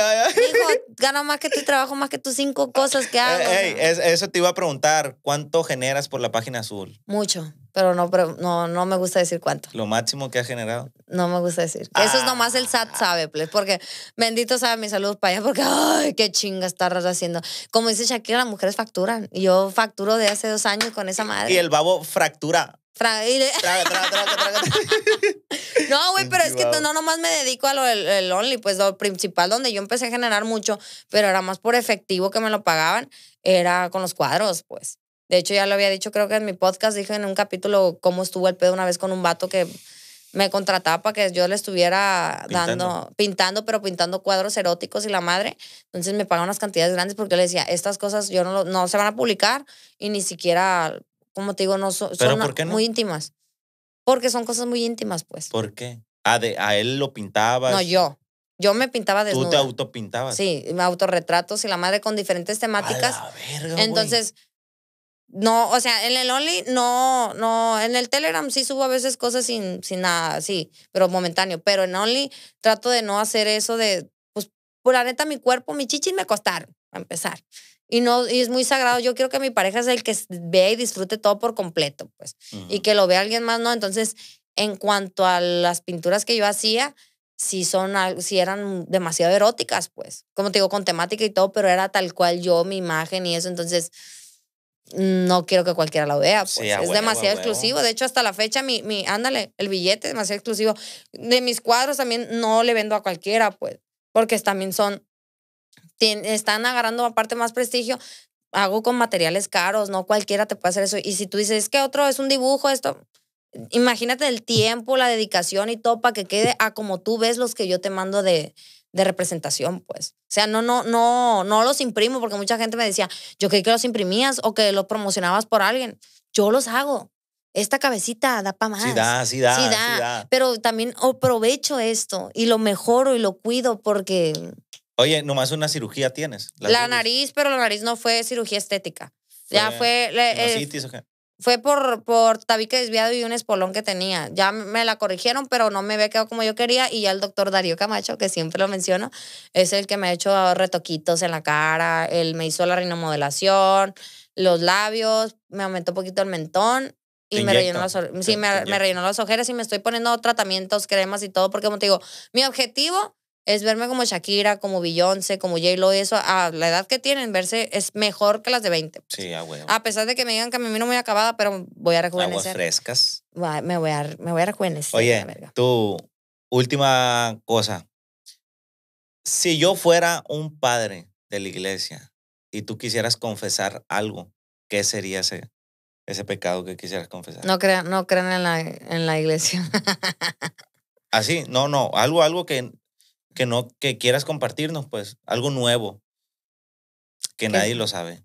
gano más que tu trabajo más que tus cinco cosas que eh, hago. eso te iba a preguntar, ¿cuánto generas por la página azul? Mucho, pero no, pero no, no me gusta decir cuánto. Lo máximo que ha generado. No me gusta decir. Ah. Eso es nomás el SAT sabe, pues, porque bendito sabe mi salud para allá, porque ay, qué chinga estar haciendo. Como dice Shakira, las mujeres facturan. Y yo facturo de hace dos años con esa madre. Y el babo fractura. no, güey, pero es que no nomás me dedico a lo del el Only, pues lo principal donde yo empecé a generar mucho, pero era más por efectivo que me lo pagaban, era con los cuadros, pues. De hecho, ya lo había dicho, creo que en mi podcast dije en un capítulo cómo estuvo el pedo una vez con un vato que me contrataba para que yo le estuviera dando, pintando, pero pintando cuadros eróticos y la madre. Entonces me pagaban unas cantidades grandes porque yo le decía, estas cosas yo no, no se van a publicar y ni siquiera como te digo, no son, muy íntimas. Porque son cosas muy íntimas, pues. ¿Por qué? Ah, de, a él lo pintaba. No, yo. Yo me pintaba desnuda. Tú te autopintabas. Sí, me autorretratos y la madre con diferentes temáticas. A Entonces, no, o sea, en el Only no, no, en el Telegram sí subo a veces cosas sin, sin nada, sí, pero momentáneo. Pero en Only trato de no hacer eso de, pues, por la neta, mi cuerpo, mi chichis me costaron, a empezar y no es muy sagrado. Yo quiero que mi pareja sea el que vea y disfrute todo por completo, pues, y que lo vea alguien más, ¿no? Entonces, en cuanto a las pinturas que yo hacía, si son si eran demasiado eróticas, pues, como te digo, con temática y todo, pero era tal cual yo, mi imagen y eso, entonces no quiero que cualquiera la vea. Pues. es demasiado exclusivo. De hecho, hasta la fecha, mi, mi, ándale, el billete es demasiado exclusivo. De mis cuadros también no le vendo a cualquiera, pues, porque también son están agarrando aparte más prestigio, hago con materiales caros, no cualquiera te puede hacer eso. Y si tú dices, es que otro es un dibujo, esto, imagínate el tiempo, la dedicación y todo para que quede a como tú ves los que yo te mando de, de representación, pues. O sea, no, no, no, no los imprimo porque mucha gente me decía, yo creí que los imprimías o que los promocionabas por alguien. Yo los hago. Esta cabecita da para más. sí da, sí da, sí da. Pero también aprovecho esto y lo mejoro y lo cuido porque Oye, nomás una cirugía tienes. La, nariz, pero la nariz no fue cirugía estética. ya fue. qué? Fue por, por tabique desviado y un espolón que tenía. Ya me la corrigieron, pero no me había quedado como yo quería. Y ya el doctor Darío Camacho, que siempre lo menciono, es el que me ha hecho retoquitos en la cara. Él me hizo la rinomodelación, los labios, me aumentó un poquito el mentón y me rellenó, las, sí, me, me rellenó las ojeras y me estoy poniendo tratamientos, cremas y todo, porque como te digo, mi objetivo es verme como Shakira, como Beyoncé, como J-Lo, y eso, a la edad que tienen, verse es mejor que las de 20. Pues. Sí, a huevo. A pesar de que me digan que a mí no me voy acabada, pero voy a rejuvenecer. Aguas frescas. me, voy a, me voy a rejuvenecer. Oye, tu última cosa. Si yo fuera un padre de la iglesia y tú quisieras confesar algo, ¿qué sería ese, ese pecado que quisieras confesar? No crean, no crean en la, en la iglesia. Así, ¿Ah, no, no, algo, algo que, que no que quieras compartirnos, pues algo nuevo que nadie lo sabe.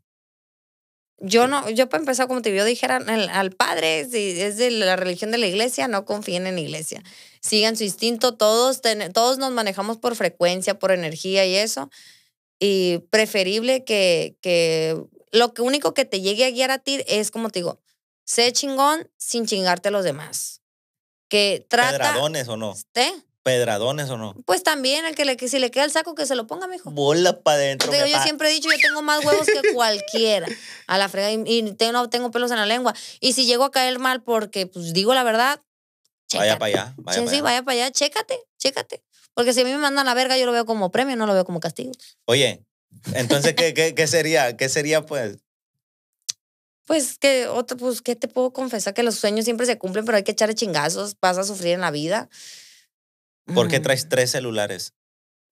Yo no, yo para empezar, como te vio, dijera al, padre, si es de la religión de la iglesia, no confíen en la iglesia. Sigan su instinto, todos, todos nos manejamos por frecuencia, por energía y eso. Y preferible que, que lo único que te llegue a guiar a ti es, como te digo, sé chingón sin chingarte a los demás. Que trata. ¿Pedradones o no? ¿Eh? pedradones o no? Pues también, el que, le, si le queda el saco, que se lo ponga, mijo. Bola para adentro. yo siempre he dicho, yo tengo más huevos que cualquiera. A la frega. Y, tengo, tengo pelos en la lengua. Y si llego a caer mal porque, pues digo la verdad, Vaya para allá. Vaya sí, para vaya para allá, chécate, chécate. Porque si a mí me mandan la verga, yo lo veo como premio, no lo veo como castigo. Oye, entonces, ¿qué, qué, sería? ¿Qué sería, pues? Pues que otro, pues, ¿qué te puedo confesar? Que los sueños siempre se cumplen, pero hay que echar chingazos, vas a sufrir en la vida. ¿Por qué traes tres celulares?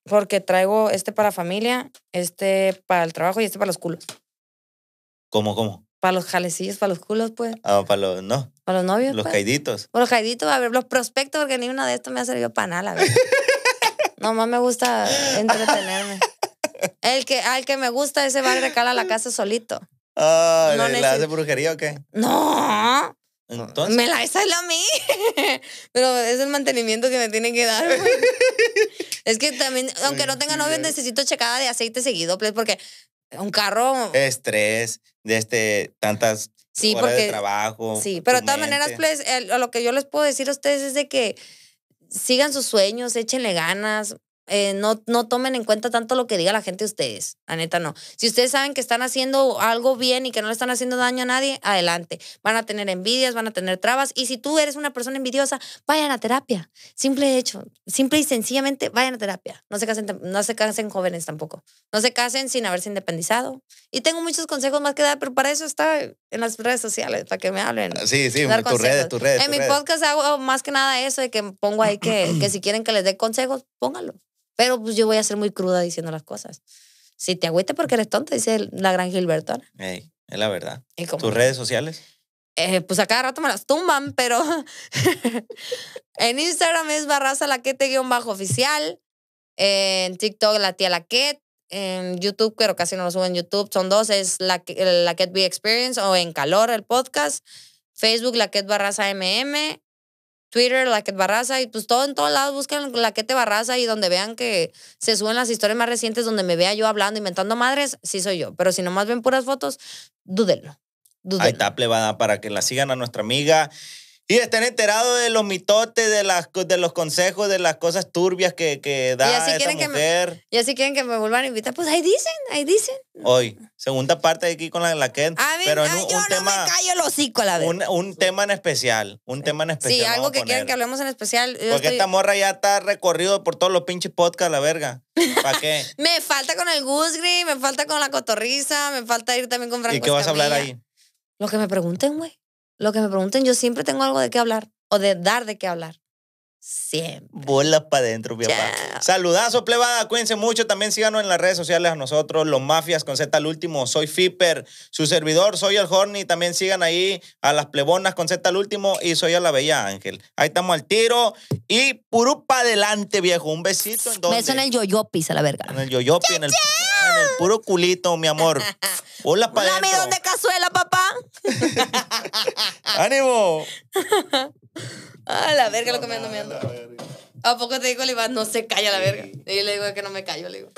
Porque traigo este para familia, este para el trabajo y este para los culos. ¿Cómo, cómo? Para los jalecillos, para los culos, pues. Ah, para los, no. Para los novios. Los caiditos. Pues. los caiditos, a ver, los prospectos, porque ni una de estos me ha servido para nada, a ver. Nomás me gusta entretenerme. El que, al que me gusta, ese va a recala la casa solito. Ah, ¿le, hace brujería o qué? No, me la esa es a mí. Pero es el mantenimiento que me tiene que dar. es que también, aunque no tenga novio, necesito checada de aceite seguido, pues, porque un carro. Estrés, de este, tantas sí, horas porque, de trabajo. Sí, pero de todas maneras, pues, lo que yo les puedo decir a ustedes es de que sigan sus sueños, échenle ganas. Eh, no, no tomen en cuenta tanto lo que diga la gente de ustedes. La neta, no. Si ustedes saben que están haciendo algo bien y que no le están haciendo daño a nadie, adelante. Van a tener envidias, van a tener trabas. Y si tú eres una persona envidiosa, vayan a terapia. Simple hecho. Simple y sencillamente, vayan a terapia. No se casen, no se casen jóvenes tampoco. No se casen sin haberse independizado. Y tengo muchos consejos más que dar, pero para eso está en las redes sociales, para que me hablen. Ah, sí, sí, tus redes, En mi podcast hago más que nada eso, de que pongo ahí que, que si quieren que les dé consejos, pónganlo pero pues yo voy a ser muy cruda diciendo las cosas. Si te agüita porque eres tonta, dice la gran Gilbertona. es la verdad. ¿Tus redes sociales? Eh, pues a cada rato me las tumban, pero en Instagram es barraza laquete guión bajo oficial, en TikTok la tía laquete, en YouTube, pero casi no lo subo en YouTube, son dos, es la, la Experience o en Calor el podcast, Facebook laquete barraza mm, Twitter, la que Barraza, y pues todo en todos lados buscan la que te Barraza y donde vean que se suben las historias más recientes donde me vea yo hablando, inventando madres, sí soy yo. Pero si nomás ven puras fotos, dúdenlo. Ahí está plebada para que la sigan a nuestra amiga. Y estén enterados de los mitotes, de, las, de los consejos, de las cosas turbias que, que da mujer. y así quieren que me vuelvan a invitar. Pues ahí dicen, ahí dicen. Hoy, segunda parte de aquí con la, la Ken. pero un, yo no tema, me callo el hocico la vez. Un, tema en especial, un tema en especial. Sí, algo que quieran que hablemos en especial. Porque esta morra ya está recorrido por todos los pinches podcasts, la verga. ¿Para qué? me falta con el Gusgri, me falta con la Cotorriza, me falta ir también con Franco ¿Y qué vas a hablar ahí? Lo que me pregunten, güey. Lo que me pregunten, yo siempre tengo algo de qué hablar o de dar de qué hablar. Siempre. Bola para adentro, Saludazo, plebada. Cuídense mucho. También síganos en las redes sociales a nosotros, Los Mafias con Z al último. Soy Fiper, su servidor. Soy el Horny. También sigan ahí a las plebonas con Z al último. Y soy a la Bella Ángel. Ahí estamos al tiro. Y purú para adelante, viejo. Un besito. ¿en Beso en el yoyopi a la verga. En el Yoyopi, en el el puro culito, mi amor. Hola, para Dame de cazuela, papá. ¡Ánimo! A ah, la verga lo que me ando, ¿A poco te digo, le no se calla la verga? Y le digo que no me callo, le digo.